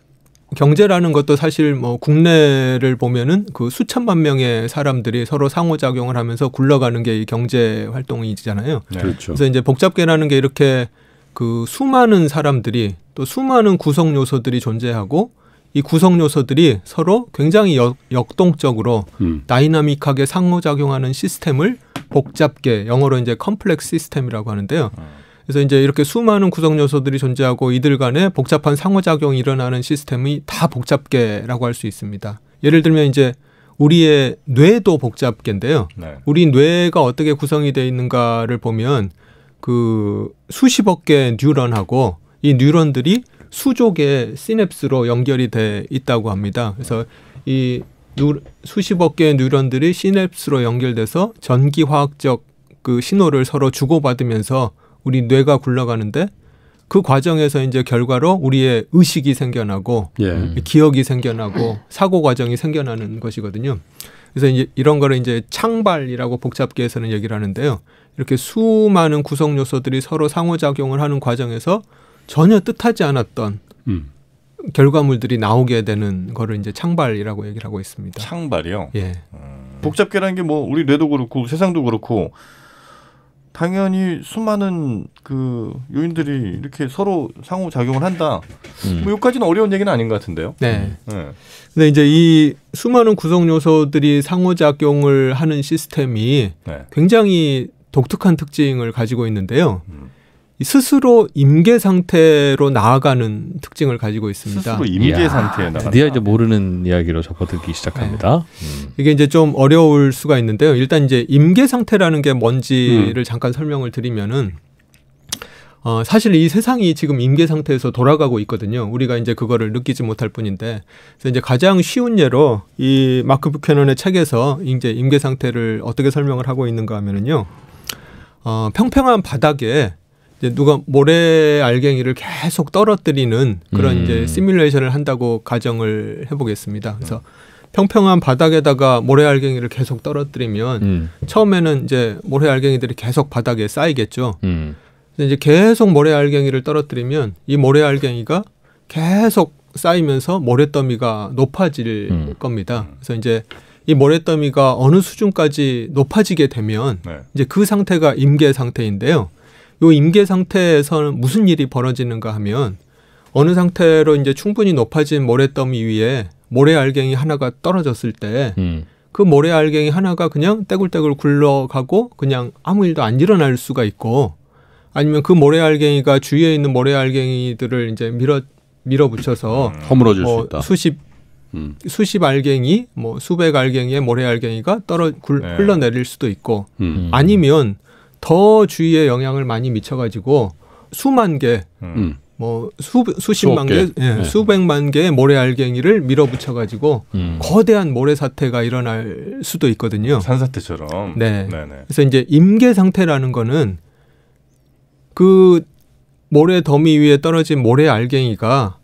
경제라는 것도 사실 뭐 국내를 보면은 그 수천만 명의 사람들이 서로 상호작용을 하면서 굴러가는 게 이 경제 활동이잖아요. 네. 그렇죠. 그래서 이제 복잡계라는 게 이렇게 그 수많은 사람들이 또 수많은 구성 요소들이 존재하고 이 구성 요소들이 서로 굉장히 역, 동적으로 음. 다이나믹하게 상호작용하는 시스템을 복잡계 영어로 이제 컴플렉스 시스템이라고 하는데요. 음. 그래서 이제 이렇게 수많은 구성 요소들이 존재하고 이들 간에 복잡한 상호작용이 일어나는 시스템이 다 복잡계라고 할 수 있습니다. 예를 들면 이제 우리의 뇌도 복잡계인데요. 네. 우리 뇌가 어떻게 구성이 되어 있는가를 보면 그 수십억 개의 뉴런하고 이 뉴런들이 수족의 시냅스로 연결이 돼 있다고 합니다. 그래서 이 수십억 개의 뉴런들이 시냅스로 연결돼서 전기화학적 그 신호를 서로 주고받으면서 우리 뇌가 굴러가는데 그 과정에서 이제 결과로 우리의 의식이 생겨나고 예. 기억이 생겨나고 사고 과정이 생겨나는 것이거든요. 그래서 이제 이런 거를 이제 창발이라고 복잡계에서는 얘기를 하는데요. 이렇게 수많은 구성 요소들이 서로 상호작용을 하는 과정에서 전혀 뜻하지 않았던 음. 결과물들이 나오게 되는 거를 이제 창발이라고 얘기를 하고 있습니다. 창발이요? 예. 음. 복잡계라는 게 뭐 우리 뇌도 그렇고 세상도 그렇고 당연히 수많은 그 요인들이 이렇게 서로 상호 작용을 한다. 음. 뭐 여기까지는 어려운 얘기는 아닌 것 같은데요. 네. 음. 네. 근데 이제 이 수많은 구성 요소들이 상호 작용을 하는 시스템이 네. 굉장히 독특한 특징을 가지고 있는데요. 음. 스스로 임계 상태로 나아가는 특징을 가지고 있습니다. 스스로 임계 상태에 나가. 드디어 이제 모르는 이야기로 접어들기 시작합니다. 네. 음. 이게 이제 좀 어려울 수가 있는데요. 일단 이제 임계 상태라는 게 뭔지를 음. 잠깐 설명을 드리면은 어, 사실 이 세상이 지금 임계 상태에서 돌아가고 있거든요. 우리가 이제 그거를 느끼지 못할 뿐인데, 그래서 이제 가장 쉬운 예로 이 마크 부캐넌의 책에서 이제 임계 상태를 어떻게 설명을 하고 있는가 하면은요, 어, 평평한 바닥에 이제 누가 모래 알갱이를 계속 떨어뜨리는 그런 음. 이제 시뮬레이션을 한다고 가정을 해보겠습니다. 그래서 평평한 바닥에다가 모래 알갱이를 계속 떨어뜨리면 음. 처음에는 이제 모래 알갱이들이 계속 바닥에 쌓이겠죠. 음. 근데 이제 계속 모래 알갱이를 떨어뜨리면 이 모래 알갱이가 계속 쌓이면서 모래더미가 높아질 음. 겁니다. 그래서 이제 이 모래더미가 어느 수준까지 높아지게 되면 네. 이제 그 상태가 임계 상태인데요. 요 임계 상태에서는 무슨 일이 벌어지는가 하면 어느 상태로 이제 충분히 높아진 모래더미 위에 모래알갱이 하나가 떨어졌을 때그 음. 모래알갱이 하나가 그냥 떼굴떼굴 굴러가고 그냥 아무 일도 안 일어날 수가 있고 아니면 그 모래알갱이가 주위에 있는 모래알갱이들을 이제 밀어 밀어붙여서 허물어질 뭐수 있다. 수십 음. 수십 알갱이, 뭐 수백 알갱이의 모래 알갱이가 떨어 굴, 네. 흘러내릴 수도 있고, 음. 아니면 더 주위에 영향을 많이 미쳐가지고 수만 개, 음. 음. 뭐 수, 수십만 개, 예, 네. 수백만 개의 모래알갱이를 밀어붙여가지고 음. 거대한 모래사태가 일어날 수도 있거든요. 산사태처럼. 네. 네네. 그래서 이제 임계 상태라는 거는 그 모래 더미 위에 떨어진 모래알갱이가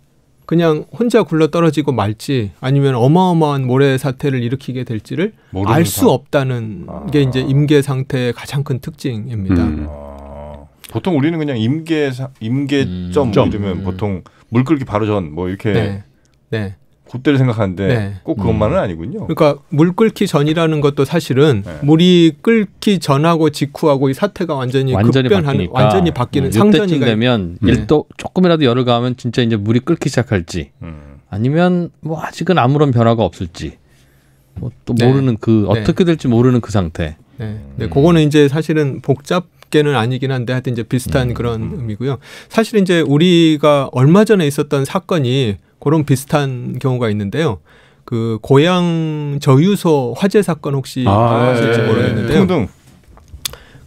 그냥 혼자 굴러 떨어지고 말지 아니면 어마어마한 모래 사태를 일으키게 될지를 알 수 없다는 아. 게 이제 임계 상태의 가장 큰 특징입니다. 음. 아. 보통 우리는 그냥 임계 임계점 음. 이러면 보통 물끓기 바로 전 뭐 이렇게 네. 네. 곱대를 생각하는데 네. 꼭 그것만은 음. 아니군요. 그러니까 물 끓기 전이라는 것도 사실은 네. 물이 끓기 전하고 직후하고 이 사태가 완전히, 완전히 급변하는 바뀌니까. 완전히 바뀌는 음, 상전이 되면 네. 일도 조금이라도 열을 가하면 진짜 이제 물이 끓기 시작할지 음. 아니면 뭐 아직은 아무런 변화가 없을지 뭐또 네. 모르는 그 네. 어떻게 될지 모르는 그 상태. 네. 음. 네, 그거는 이제 사실은 복잡 게는 아니긴 한데 하여튼 이제 비슷한 음, 그런 음. 의미고요. 사실 이제 우리가 얼마 전에 있었던 사건이 그런 비슷한 경우가 있는데요. 그 고향 저유소 화재 사건 혹시 아, 아실지 예, 예, 예, 모르겠는데요. 통등.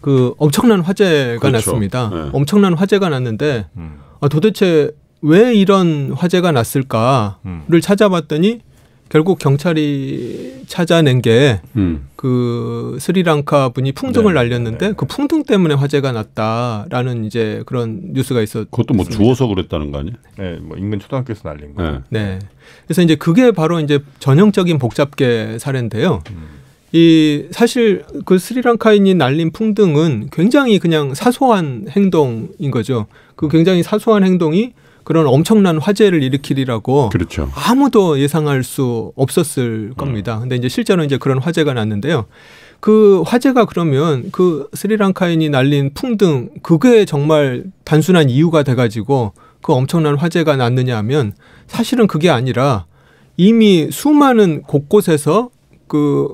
그 엄청난 화재가 그렇죠. 났습니다. 예. 엄청난 화재가 났는데 음. 아, 도대체 왜 이런 화재가 났을까를 음. 찾아봤더니 결국 경찰이 찾아낸 게그 음. 그 스리랑카 분이 풍등을 네. 날렸는데 네. 그 풍등 때문에 화재가 났다라는 이제 그런 뉴스가 있었. 그것도 뭐 주워서 그랬다는 거 아니에요? 네, 뭐 인근 초등학교에서 날린 거 네. 네. 그래서 이제 그게 바로 이제 전형적인 복잡계 사례인데요. 음. 이 사실 그 스리랑카인이 날린 풍등은 굉장히 그냥 사소한 행동인 거죠. 그 굉장히 사소한 행동이 그런 엄청난 화제를 일으키리라고 그렇죠. 아무도 예상할 수 없었을 겁니다. 음. 근데 이제 실제로 이제 그런 화제가 났는데요. 그 화재가 그러면 그 스리랑카인이 날린 풍등 그게 정말 단순한 이유가 돼 가지고 그 엄청난 화재가 났느냐 하면 사실은 그게 아니라 이미 수많은 곳곳에서 그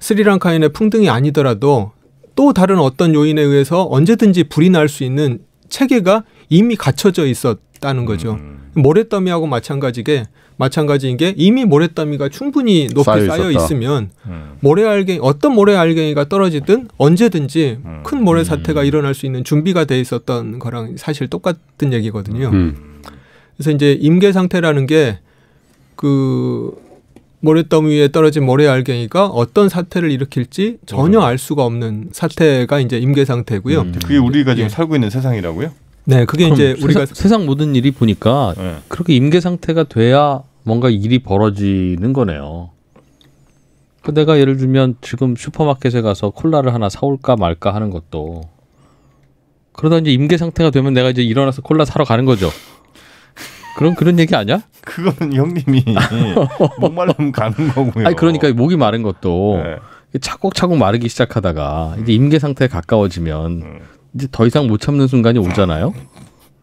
스리랑카인의 풍등이 아니더라도 또 다른 어떤 요인에 의해서 언제든지 불이 날 수 있는 체계가 이미 갖춰져 있었 있다는 거죠. 음. 모래더미하고 마찬가지게 마찬가지인 게 이미 모래더미가 충분히 높게 쌓여, 쌓여 있으면 음. 모래알갱이 어떤 모래알갱이가 떨어지든 언제든지 음. 큰 모래 사태가 음. 일어날 수 있는 준비가 돼 있었던 거랑 사실 똑같은 얘기거든요. 음. 그래서 이제 임계 상태라는 게 그 모래더미 위에 떨어진 모래알갱이가 어떤 사태를 일으킬지 전혀 음. 알 수가 없는 사태가 이제 임계 상태고요. 그게 우리가 지금 예. 살고 있는 세상이라고요? 네, 그게 이제 우리가 세상, 모든 일이 보니까 네. 그렇게 임계 상태가 돼야 뭔가 일이 벌어지는 거네요. 그 내가 예를 들면 지금 슈퍼마켓에 가서 콜라를 하나 사올까 말까 하는 것도 그러다 이제 임계 상태가 되면 내가 이제 일어나서 콜라 사러 가는 거죠. 그럼 그런 얘기 아니야? 그거는 형님이 목마르면 가는 거고요. 아니 그러니까 목이 마른 것도 네. 차곡차곡 마르기 시작하다가 이제 임계 상태에 가까워지면 음. 이제 더 이상 못 참는 순간이 오잖아요.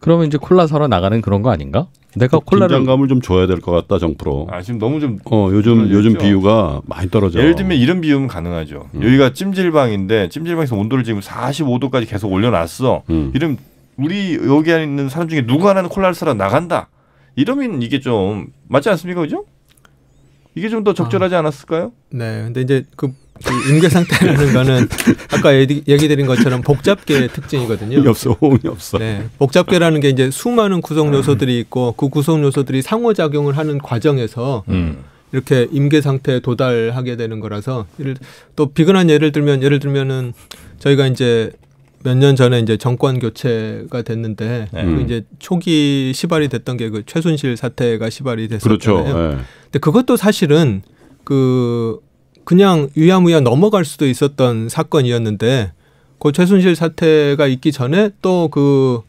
그러면 이제 콜라 사러 나가는 그런 거 아닌가? 내가 콜라를 긴장감을 좀 줘야 될 것 같다 정프로. 아 지금 너무 좀어 요즘 요즘 비유가 많이 떨어져. 예를 들면 이런 비유면 가능하죠. 음. 여기가 찜질방인데 찜질방에서 온도를 지금 45도까지 계속 올려놨어. 음. 이름 우리 여기 있는 사람 중에 누구 하나는 콜라를 사러 나간다. 이러면 이게 좀 맞지 않습니까, 그죠? 이게 좀 더 적절하지 아, 않았을까요? 네, 근데 이제 그 임계 상태라는 거는 아까 얘기, 얘기 드린 것처럼 복잡계의 특징이거든요. 없어, 호응이 없어. 네, 복잡계라는 게 이제 수많은 구성 음. 요소들이 있고 그 구성 요소들이 상호작용을 하는 과정에서 음. 이렇게 임계 상태에 도달하게 되는 거라서 예를, 또 비근한 예를 들면 예를 들면은 저희가 이제 몇 년 전에 이제 정권 교체가 됐는데 네. 그 음. 이제 초기 시발이 됐던 게 그 최순실 사태가 시발이 됐었잖아요. 그렇죠. 네. 근데 그것도 사실은 그 그냥 유야무야 넘어갈 수도 있었던 사건이었는데 그 최순실 사태가 있기 전에 또그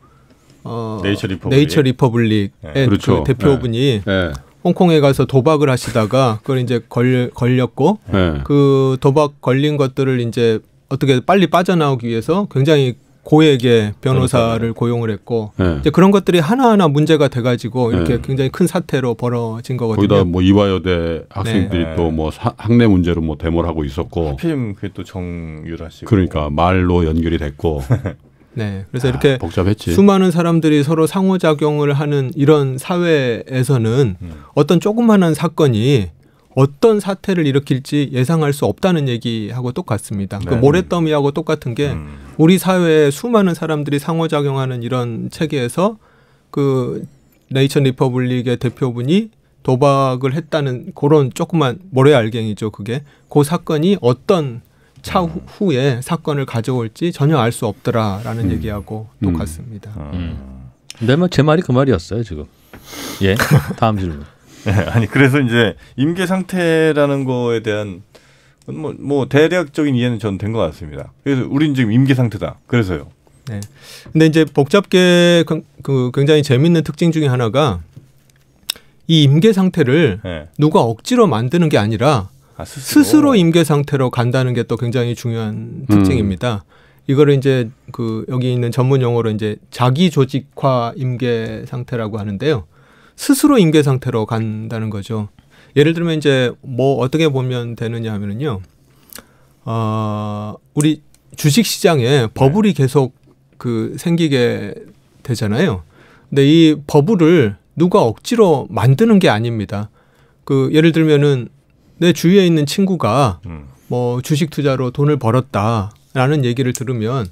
어, 네이처 리퍼블릭. 네이처 리퍼블릭의 네. 예, 그렇죠. 그 대표분이 네. 네. 홍콩에 가서 도박을 하시다가 그걸 이제 걸, 걸렸고 네. 그 도박 걸린 것들을 이제 어떻게 빨리 빠져나오기 위해서 굉장히 고액의 변호사를 고용을 했고 네. 이제 그런 것들이 하나하나 문제가 돼가지고 이렇게 네. 굉장히 큰 사태로 벌어진 거거든요. 거기다 뭐 이화여대 학생들이 네. 또뭐 학내 문제로 뭐 데모를 하고 있었고 하필 그게 또 정유라 씨 그러니까 말로 연결이 됐고 네 그래서 아, 이렇게 복잡했지. 수많은 사람들이 서로 상호작용을 하는 이런 사회에서는 음. 어떤 조그마한 사건이 어떤 사태를 일으킬지 예상할 수 없다는 얘기하고 똑같습니다. 그 네. 그 모래더미하고 똑같은 게 음. 우리 사회에 수많은 사람들이 상호작용하는 이런 체계에서 그 네이처 리퍼블릭의 대표분이 도박을 했다는 그런 조그만 모래 알갱이죠. 그게 그 사건이 어떤 차후에 음. 사건을 가져올지 전혀 알 수 없더라라는 음. 얘기하고 음. 똑같습니다. 아. 음. 내 말, 뭐 제 말이 그 말이었어요 지금. 예. 다음 질문. 네, 아니 그래서 이제 임계 상태라는 거에 대한 뭐, 뭐 대략적인 이해는 저는 된 것 같습니다. 그래서 우린 지금 임계 상태다. 그래서요. 네. 근데 이제 복잡계 그, 그 굉장히 재밌는 특징 중에 하나가 이 임계 상태를 네. 누가 억지로 만드는 게 아니라 아, 스스로. 스스로. 임계 상태로 간다는 게 또 굉장히 중요한 음. 특징입니다. 음. 이거를 이제 그 여기 있는 전문 용어로 이제 자기 조직화 임계 상태라고 하는데요. 스스로 임계 상태로 간다는 거죠. 예를 들면 이제 뭐 어떻게 보면 되느냐 하면은요. 어, 우리 주식 시장에 네. 버블이 계속 그 생기게 되잖아요. 근데 이 버블을 누가 억지로 만드는 게 아닙니다. 그 예를 들면은 내 주위에 있는 친구가 음. 뭐 주식 투자로 돈을 벌었다라는 얘기를 들으면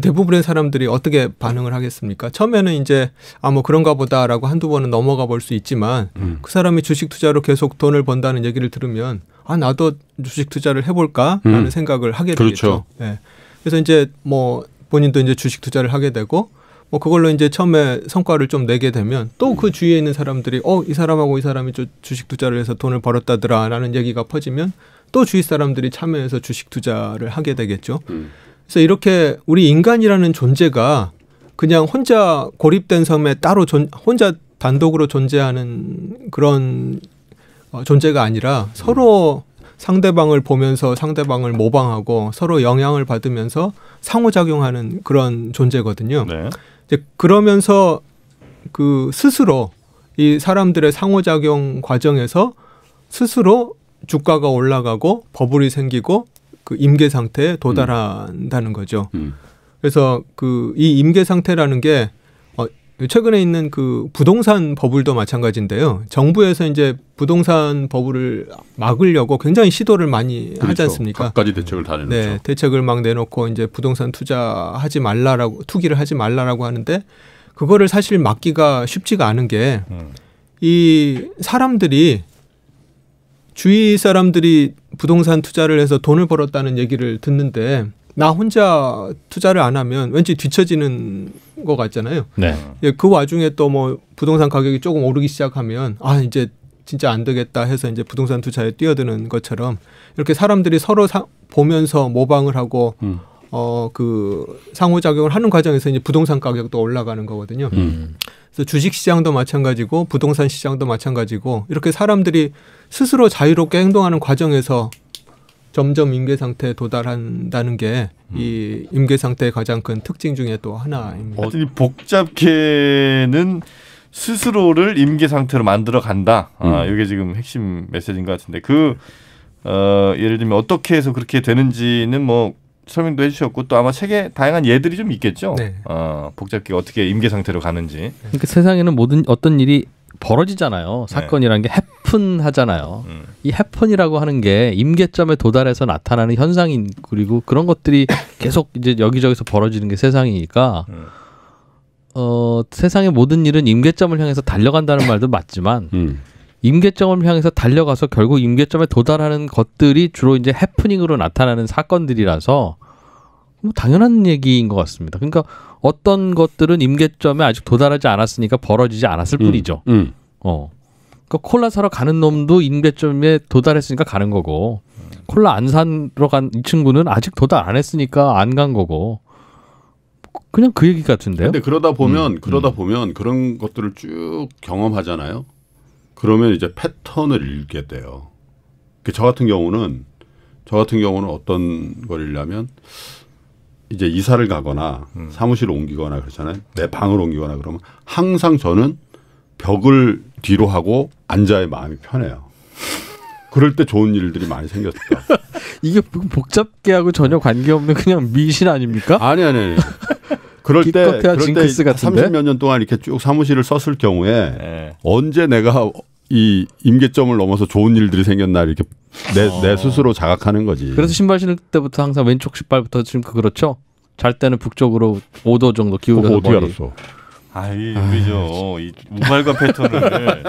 대부분의 사람들이 어떻게 반응을 하겠습니까? 처음에는 이제 아 뭐 그런가 보다라고 한두 번은 넘어가 볼 수 있지만 음. 그 사람이 주식 투자로 계속 돈을 번다는 얘기를 들으면 아 나도 주식 투자를 해볼까라는 음. 생각을 하게 그렇죠. 되겠죠. 그렇죠. 네. 그래서 이제 뭐 본인도 이제 주식 투자를 하게 되고 뭐 그걸로 이제 처음에 성과를 좀 내게 되면 또그 음. 주위에 있는 사람들이 어 이 사람하고 이 사람이 주식 투자를 해서 돈을 벌었다더라라는 얘기가 퍼지면 또 주위 사람들이 참여해서 주식 투자를 하게 되겠죠. 음. 그래서 이렇게 우리 인간이라는 존재가 그냥 혼자 고립된 섬에 따로 존, 혼자 단독으로 존재하는 그런 어, 존재가 아니라 서로 상대방을 보면서 상대방을 모방하고 서로 영향을 받으면서 상호작용하는 그런 존재거든요. 네. 이제 그러면서 그 스스로 이 사람들의 상호작용 과정에서 스스로 주가가 올라가고 버블이 생기고 그 임계 상태에 음. 도달한다는 거죠. 음. 그래서 그 이 임계 상태라는 게 어, 최근에 있는 그 부동산 버블도 마찬가지인데요. 정부에서 이제 부동산 버블을 막으려고 굉장히 시도를 많이 그렇죠. 하지 않습니까? 각가지 대책을 다 내놓죠. 네, 대책을 막 내놓고 이제 부동산 투자하지 말라라고 투기를 하지 말라라고 하는데 그거를 사실 막기가 쉽지가 않은 게이 음. 사람들이 주위 사람들이 부동산 투자를 해서 돈을 벌었다는 얘기를 듣는데 나 혼자 투자를 안 하면 왠지 뒤처지는 것 같잖아요. 네. 예, 그 와중에 또 뭐 부동산 가격이 조금 오르기 시작하면 아 이제 진짜 안 되겠다 해서 이제 부동산 투자에 뛰어드는 것처럼 이렇게 사람들이 서로 사, 보면서 모방을 하고 음. 어그 상호작용을 하는 과정에서 이제 부동산 가격도 올라가는 거거든요. 음. 그래서 주식 시장도 마찬가지고 부동산 시장도 마찬가지고 이렇게 사람들이 스스로 자유롭게 행동하는 과정에서 점점 임계 상태에 도달한다는 게이 음. 임계 상태의 가장 큰 특징 중에 또 하나입니다. 어떤 복잡해는 스스로를 임계 상태로 만들어 간다. 아, 음. 아, 이게 지금 핵심 메시지인 것 같은데 그 어, 예를 들면 어떻게 해서 그렇게 되는지는 뭐 설명도 해주셨고 또 아마 책에 다양한 예들이 좀 있겠죠. 네. 어, 복잡하게 어떻게 임계 상태로 가는지. 그러니까 세상에는 모든 어떤 일이 벌어지잖아요. 사건이라는 네. 게 해픈하잖아요. 음. 이 해픈이라고 하는 게 임계점에 도달해서 나타나는 현상인 그리고 그런 것들이 계속 이제 여기저기서 벌어지는 게 세상이니까 음. 어, 세상의 모든 일은 임계점을 향해서 달려간다는 말도 맞지만 음. 임계점을 향해서 달려가서 결국 임계점에 도달하는 것들이 주로 이제 해프닝으로 나타나는 사건들이라서 뭐 당연한 얘기인 것 같습니다. 그러니까 어떤 것들은 임계점에 아직 도달하지 않았으니까 벌어지지 않았을 음, 뿐이죠. 음. 어. 그러니까 콜라 사러 가는 놈도 임계점에 도달했으니까 가는 거고 콜라 안 사러 간이 친구는 아직 도달 안 했으니까 안 간 거고 그냥 그 얘기 같은데요. 근데 그러다 보면 음, 그러다 음. 보면 그런 것들을 쭉 경험하잖아요. 그러면 이제 패턴을 읽게 돼요. 그 저 같은 경우는 저 같은 경우는 어떤 걸 읽냐면 이제 이사를 가거나 음. 사무실 옮기거나 그렇잖아요. 내 네. 방을 옮기거나 그러면 항상 저는 벽을 뒤로 하고 앉아야 마음이 편해요. 그럴 때 좋은 일들이 많이 생겼다. 이게 뭐 복잡게 하고 전혀 관계없는 그냥 미신 아닙니까? 아니 아니 아니. 그럴 때 그럴 징크스 때 30몇 년 동안 이렇게 쭉 사무실을 썼을 경우에 네. 언제 내가 이 임계점을 넘어서 좋은 일들이 생겼나 이렇게 내, 어. 내 스스로 자각하는 거지. 그래서 신발 신을 때부터 항상 왼쪽 신발부터 지금 그 그렇죠. 잘 때는 북쪽으로 5도 정도 기울여서 어, 어떻게 머리. 알았어? 아이 우리죠 아, 이 우발과 패턴을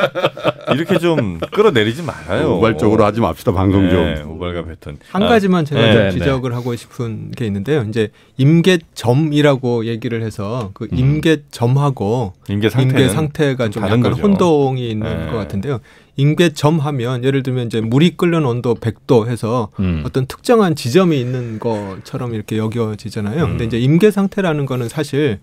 이렇게 좀 끌어내리지 말아요. 우발적으로 하지 맙시다 방송 네, 좀. 우발과 패턴. 한 가지만 아, 제가 아, 네, 지적을 네. 하고 싶은 게 있는데요. 이제 임계점이라고 얘기를 해서 그 음. 임계점하고 음. 임계, 임계 상태가 좀 약간 혼동이 있는 네. 것 같은데요. 임계점 하면 예를 들면 이제 물이 끓는 온도 100도 해서 음. 어떤 특정한 지점이 있는 것처럼 이렇게 여겨지잖아요. 음. 근데 이제 임계 상태라는 거는 사실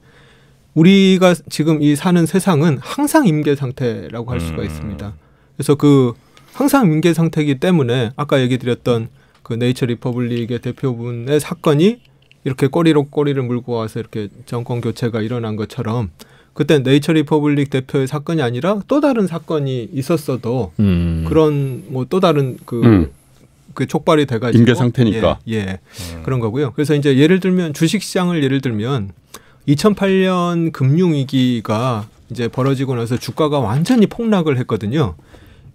우리가 지금 이 사는 세상은 항상 임계 상태라고 할 수가 음. 있습니다. 그래서 그 항상 임계 상태이기 때문에 아까 얘기 드렸던 그 네이처 리퍼블릭의 대표분의 사건이 이렇게 꼬리로 꼬리를 물고 와서 이렇게 정권 교체가 일어난 것처럼 그때 네이처 리퍼블릭 대표의 사건이 아니라 또 다른 사건이 있었어도 음. 그런 뭐 또 다른 그, 음. 그 촉발이 돼가지고 임계 상태니까 예, 예. 음. 그런 거고요. 그래서 이제 예를 들면 주식 시장을 예를 들면 2008년 금융위기가 이제 벌어지고 나서 주가가 완전히 폭락을 했거든요.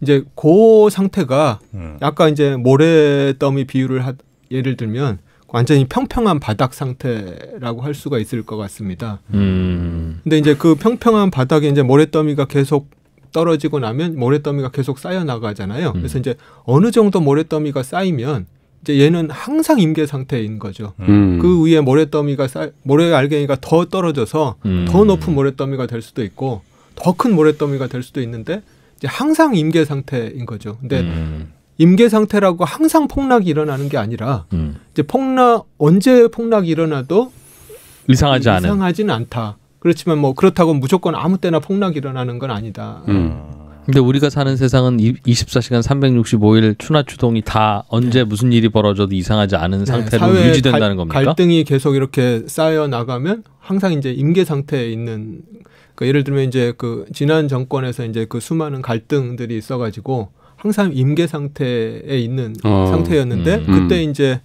이제 그 상태가 음. 약간 이제 모래더미 비유를 하, 예를 들면 완전히 평평한 바닥 상태라고 할 수가 있을 것 같습니다. 음. 근데 이제 그 평평한 바닥에 이제 모래더미가 계속 떨어지고 나면 모래더미가 계속 쌓여 나가잖아요. 음. 그래서 이제 어느 정도 모래더미가 쌓이면 이제 얘는 항상 임계 상태인 거죠. 음. 음. 그 위에 모래더미가 쌀, 모래 알갱이가 더 떨어져서 음. 더 높은 모래더미가 될 수도 있고 더 큰 모래더미가 될 수도 있는데 이제 항상 임계 상태인 거죠. 근데 음. 임계 상태라고 항상 폭락이 일어나는 게 아니라 음. 이제 폭락 언제 폭락이 일어나도 이상하지 않은 이상하지는 않다. 그렇지만 뭐 그렇다고 무조건 아무 때나 폭락이 일어나는 건 아니다. 음. 근데 우리가 사는 세상은 24시간 365일 추나추동이 다 언제 네. 무슨 일이 벌어져도 이상하지 않은 네, 상태로 네, 유지된다는 갈, 겁니까? 갈등이 계속 이렇게 쌓여 나가면 항상 이제 임계 상태에 있는 그러니까 예를 들면 이제 그 지난 정권에서 이제 그 수많은 갈등들이 있어가지고 항상 임계 상태에 있는 어, 상태였는데 음, 음. 그때 이제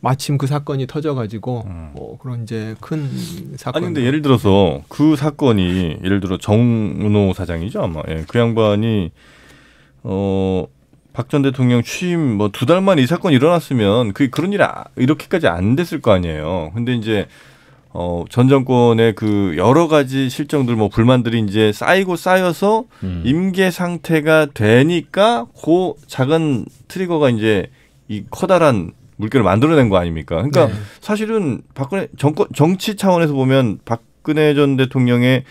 마침 그 사건이 터져가지고 음. 뭐 그런 이제 큰 사건. 아니 데 예를 들어서 그 사건이 예를 들어 정은호 사장이죠 아마 예, 그 양반이 어. 박 전 대통령 취임 뭐 두 달 만에 이 사건이 일어났으면 그 그런 일이 아, 이렇게까지 안 됐을 거 아니에요. 근데 이제 어, 전 정권의 그 여러 가지 실정들 뭐 불만들이 이제 쌓이고 쌓여서 음. 임계 상태가 되니까 그 작은 트리거가 이제 이 커다란 물결을 만들어낸 거 아닙니까? 그러니까 네. 사실은 박근혜 정권 정치 차원에서 보면 박근혜 전 대통령의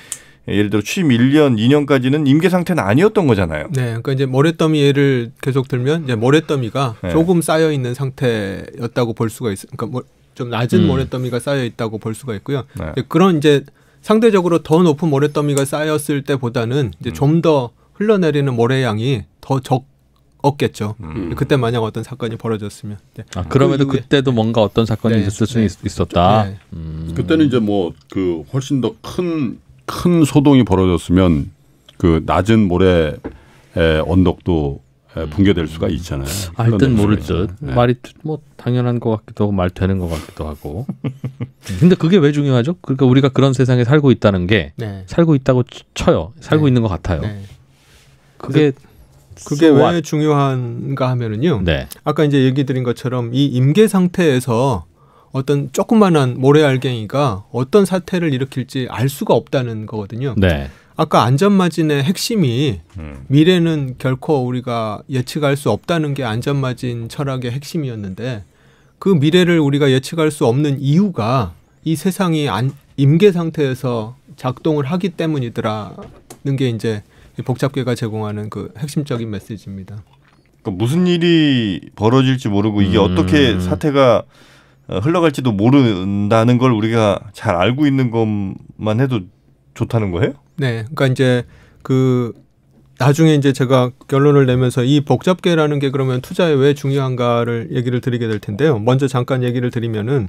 예를 들어 취임 1년, 2년까지는 임계 상태는 아니었던 거잖아요. 네, 그러니까 이제 모래더미 를 계속 들면 이제 모래더미가 네. 조금 쌓여 있는 상태였다고 볼 수가 있어. 그러니까 뭐 좀 낮은 음. 모래더미가 쌓여 있다고 볼 수가 있고요. 네. 그런 이제 상대적으로 더 높은 모래더미가 쌓였을 때보다는 이제 음. 좀더 흘러내리는 모래양이 더적 없겠죠. 음. 음. 그때 만약 어떤 사건이 벌어졌으면. 네. 아, 그럼에도 그 때도 뭔가 어떤 사건이 네. 있을 수 네. 있었다. 네. 음. 그때는 이제 뭐 그 훨씬 더 큰큰 큰 소동이 벌어졌으면 그 낮은 모래 언덕도 붕괴될 수가 음. 있잖아요. 알듯 아, 모를 듯 네. 말이 뭐 당연한 것 같기도 하고 말 되는 것 같기도 하고. 음, 근데 그게 왜 중요하죠? 그러니까 우리가 그런 세상에 살고 있다는 게 네. 살고 있다고 쳐요. 살고 있는 것 같아요. 그게, 그게 그게 so 왜 중요한가 하면은요. 네. 아까 이제 얘기 드린 것처럼 이 임계 상태에서 어떤 조그만한 모래알갱이가 어떤 사태를 일으킬지 알 수가 없다는 거거든요. 네. 아까 안전마진의 핵심이 음. 미래는 결코 우리가 예측할 수 없다는 게 안전마진 철학의 핵심이었는데 그 미래를 우리가 예측할 수 없는 이유가 이 세상이 안, 임계 상태에서 작동을 하기 때문이더라는 게 이제 복잡계가 제공하는 그 핵심적인 메시지입니다. 그러니까 무슨 일이 벌어질지 모르고 이게 음. 어떻게 사태가 어, 흘러갈지도 모른다는 걸 우리가 잘 알고 있는 것만 해도 좋다는 거예요? 네. 그러니까 이제 그 나중에 이제 제가 결론을 내면서 이 복잡계라는 게 그러면 투자에 왜 중요한가를 얘기를 드리게 될 텐데요. 먼저 잠깐 얘기를 드리면은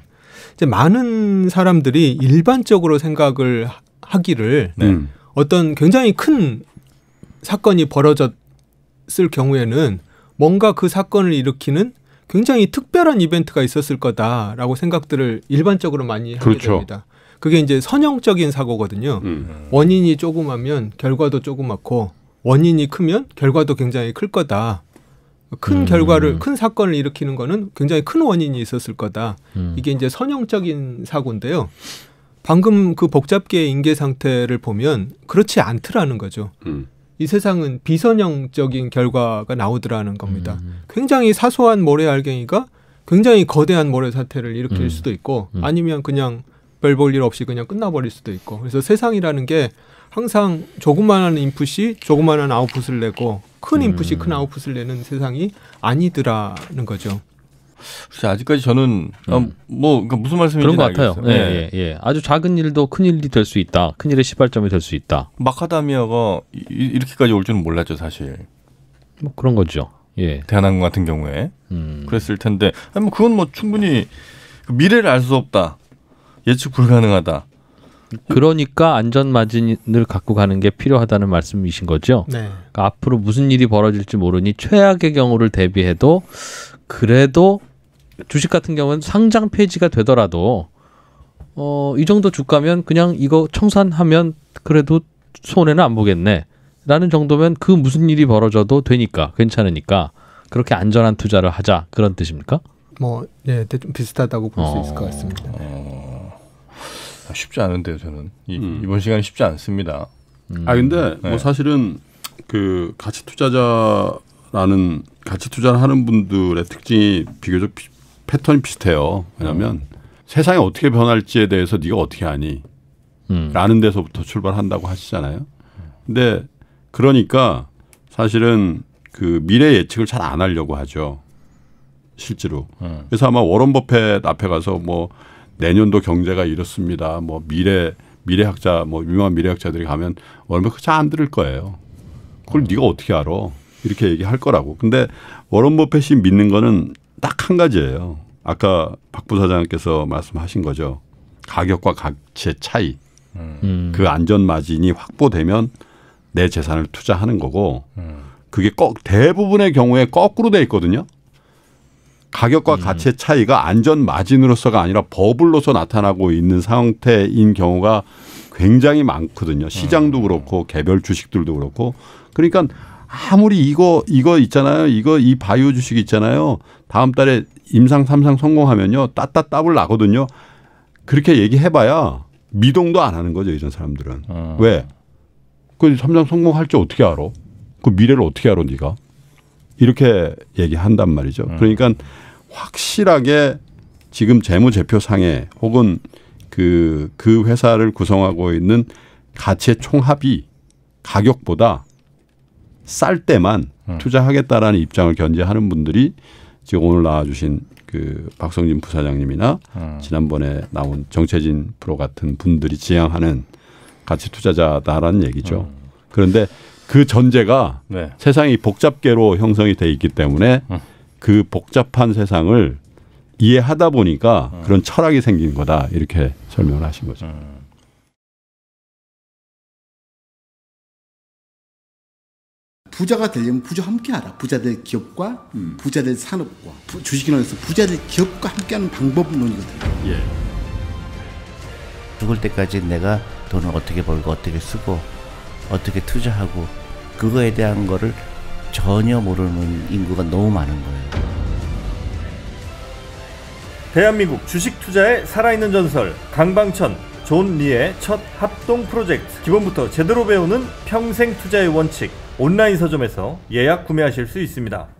이제 많은 사람들이 일반적으로 생각을 하기를 네. 어떤 굉장히 큰 사건이 벌어졌을 경우에는 뭔가 그 사건을 일으키는 굉장히 특별한 이벤트가 있었을 거다라고 생각들을 일반적으로 많이 하게 그렇죠. 됩니다. 그게 이제 선형적인 사고거든요. 음. 원인이 조그마면 결과도 조그맣고 원인이 크면 결과도 굉장히 클 거다. 큰 음. 결과를 큰 사건을 일으키는 거는 굉장히 큰 원인이 있었을 거다. 음. 이게 이제 선형적인 사고인데요. 방금 그 복잡계의 인계 상태를 보면 그렇지 않더라는 거죠. 음. 이 세상은 비선형적인 결과가 나오더라는 겁니다. 음. 음, 음. 굉장히 사소한 모래알갱이가 굉장히 거대한 모래 사태를 일으킬 음. 수도 있고 음. 아니면 그냥 별볼일 없이 그냥 끝나버릴 수도 있고 그래서 세상이라는 게 항상 조그만한 인풋이 조그만한 아웃풋을 내고 큰 인풋이 큰 아웃풋을 내는 세상이 아니더라는 거죠. 아직까지 저는 어, 음. 아, 뭐 그러니까 무슨 말씀인지 그런 것 알겠어요. 같아요. 예, 예, 예, 예. 아주 작은 일도 큰 일이 될 수 있다. 큰 일의 시발점이 될 수 있다. 마카다미아가 이, 이렇게까지 올 줄은 몰랐죠, 사실. 뭐 그런 거죠. 예. 대한항공 같은 경우에 음. 그랬을 텐데, 아니 뭐 그건 뭐 충분히 미래를 알 수 없다, 예측 불가능하다. 그러니까 안전 마진을 갖고 가는 게 필요하다는 말씀이신 거죠. 네. 그러니까 앞으로 무슨 일이 벌어질지 모르니 최악의 경우를 대비해도 그래도 주식 같은 경우는 상장 폐지가 되더라도 어, 이 정도 주가면 그냥 이거 청산하면 그래도 손해는 안 보겠네. 라는 정도면 그 무슨 일이 벌어져도 되니까 괜찮으니까 그렇게 안전한 투자를 하자 그런 뜻입니까? 뭐 예, 좀 비슷하다고 볼수 어... 있을 것 같습니다. 어... 아, 쉽지 않은데요, 저는 이, 음. 번 시간이 쉽지 않습니다. 음. 아 근데 뭐 네. 뭐 사실은 그 가치 투자자라는 가치 투자를 하는 분들의 특징이 비교적 패턴이 비슷해요. 왜냐하면 음. 세상이 어떻게 변할지에 대해서 네가 어떻게 아니? 음. 라는 데서부터 출발한다고 하시잖아요. 근데 그러니까 사실은 그 미래 예측을 잘 안 하려고 하죠. 실제로. 음. 그래서 아마 워런 버핏 앞에 가서 뭐 내년도 경제가 이렇습니다. 뭐 미래 미래학자 뭐 유명한 미래학자들이 가면 워런 버핏 잘안 들을 거예요. 그걸 음. 네가 어떻게 알아? 이렇게 얘기할 거라고. 근데 워런 버핏이 믿는 거는 딱한 가지예요. 아까 박 부사장께서 말씀하신 거죠. 가격과 가치의 차이. 음. 그 안전 마진이 확보되면 내 재산을 투자하는 거고 음. 그게 꼭 대부분의 경우에 거꾸로 돼 있거든요. 가격과 음. 가치의 차이가 안전 마진으로서가 아니라 버블로서 나타나고 있는 상태인 경우가 굉장히 많거든요. 시장도 음. 그렇고 개별 주식들도 그렇고 그러니까 아무리 이거 이거 있잖아요. 이거 이 바이오 주식 있잖아요. 다음 달에 임상 삼상 성공하면요. 따따 따블 나거든요. 그렇게 얘기해 봐야 미동도 안 하는 거죠, 이런 사람들은. 음. 왜? 그 삼상 성공할 줄 어떻게 알아? 그 미래를 어떻게 알아, 네가? 이렇게 얘기한단 말이죠. 음. 그러니까 확실하게 지금 재무제표상에 혹은 그, 그 회사를 구성하고 있는 가치의 총합이 가격보다 쌀 때만 음. 투자하겠다라는 입장을 견제하는 분들이 지금 오늘 나와주신 그 박성진 부사장님이나 음. 지난번에 나온 정채진 프로 같은 분들이 지향하는 가치 투자자다라는 얘기죠. 음. 그런데 그 전제가 네. 세상이 복잡계로 형성이 돼 있기 때문에 음. 그 복잡한 세상을 이해하다 보니까 음. 그런 철학이 생긴 거다 이렇게 설명을 하신 거죠. 부자가 되려면 부자 함께 하라. 부자들 기업과 음. 부자들 산업과 주식이론에서 부자들 기업과 함께하는 방법론이거든요. 예. 죽을 때까지 내가 돈을 어떻게 벌고 어떻게 쓰고 어떻게 투자하고 그거에 대한 거를 전혀 모르는 인구가 너무 많은 거예요. 대한민국 주식 투자의 살아있는 전설 강방천 존 리의 첫 합동 프로젝트 기본부터 제대로 배우는 평생 투자의 원칙 온라인 서점에서 예약 구매하실 수 있습니다.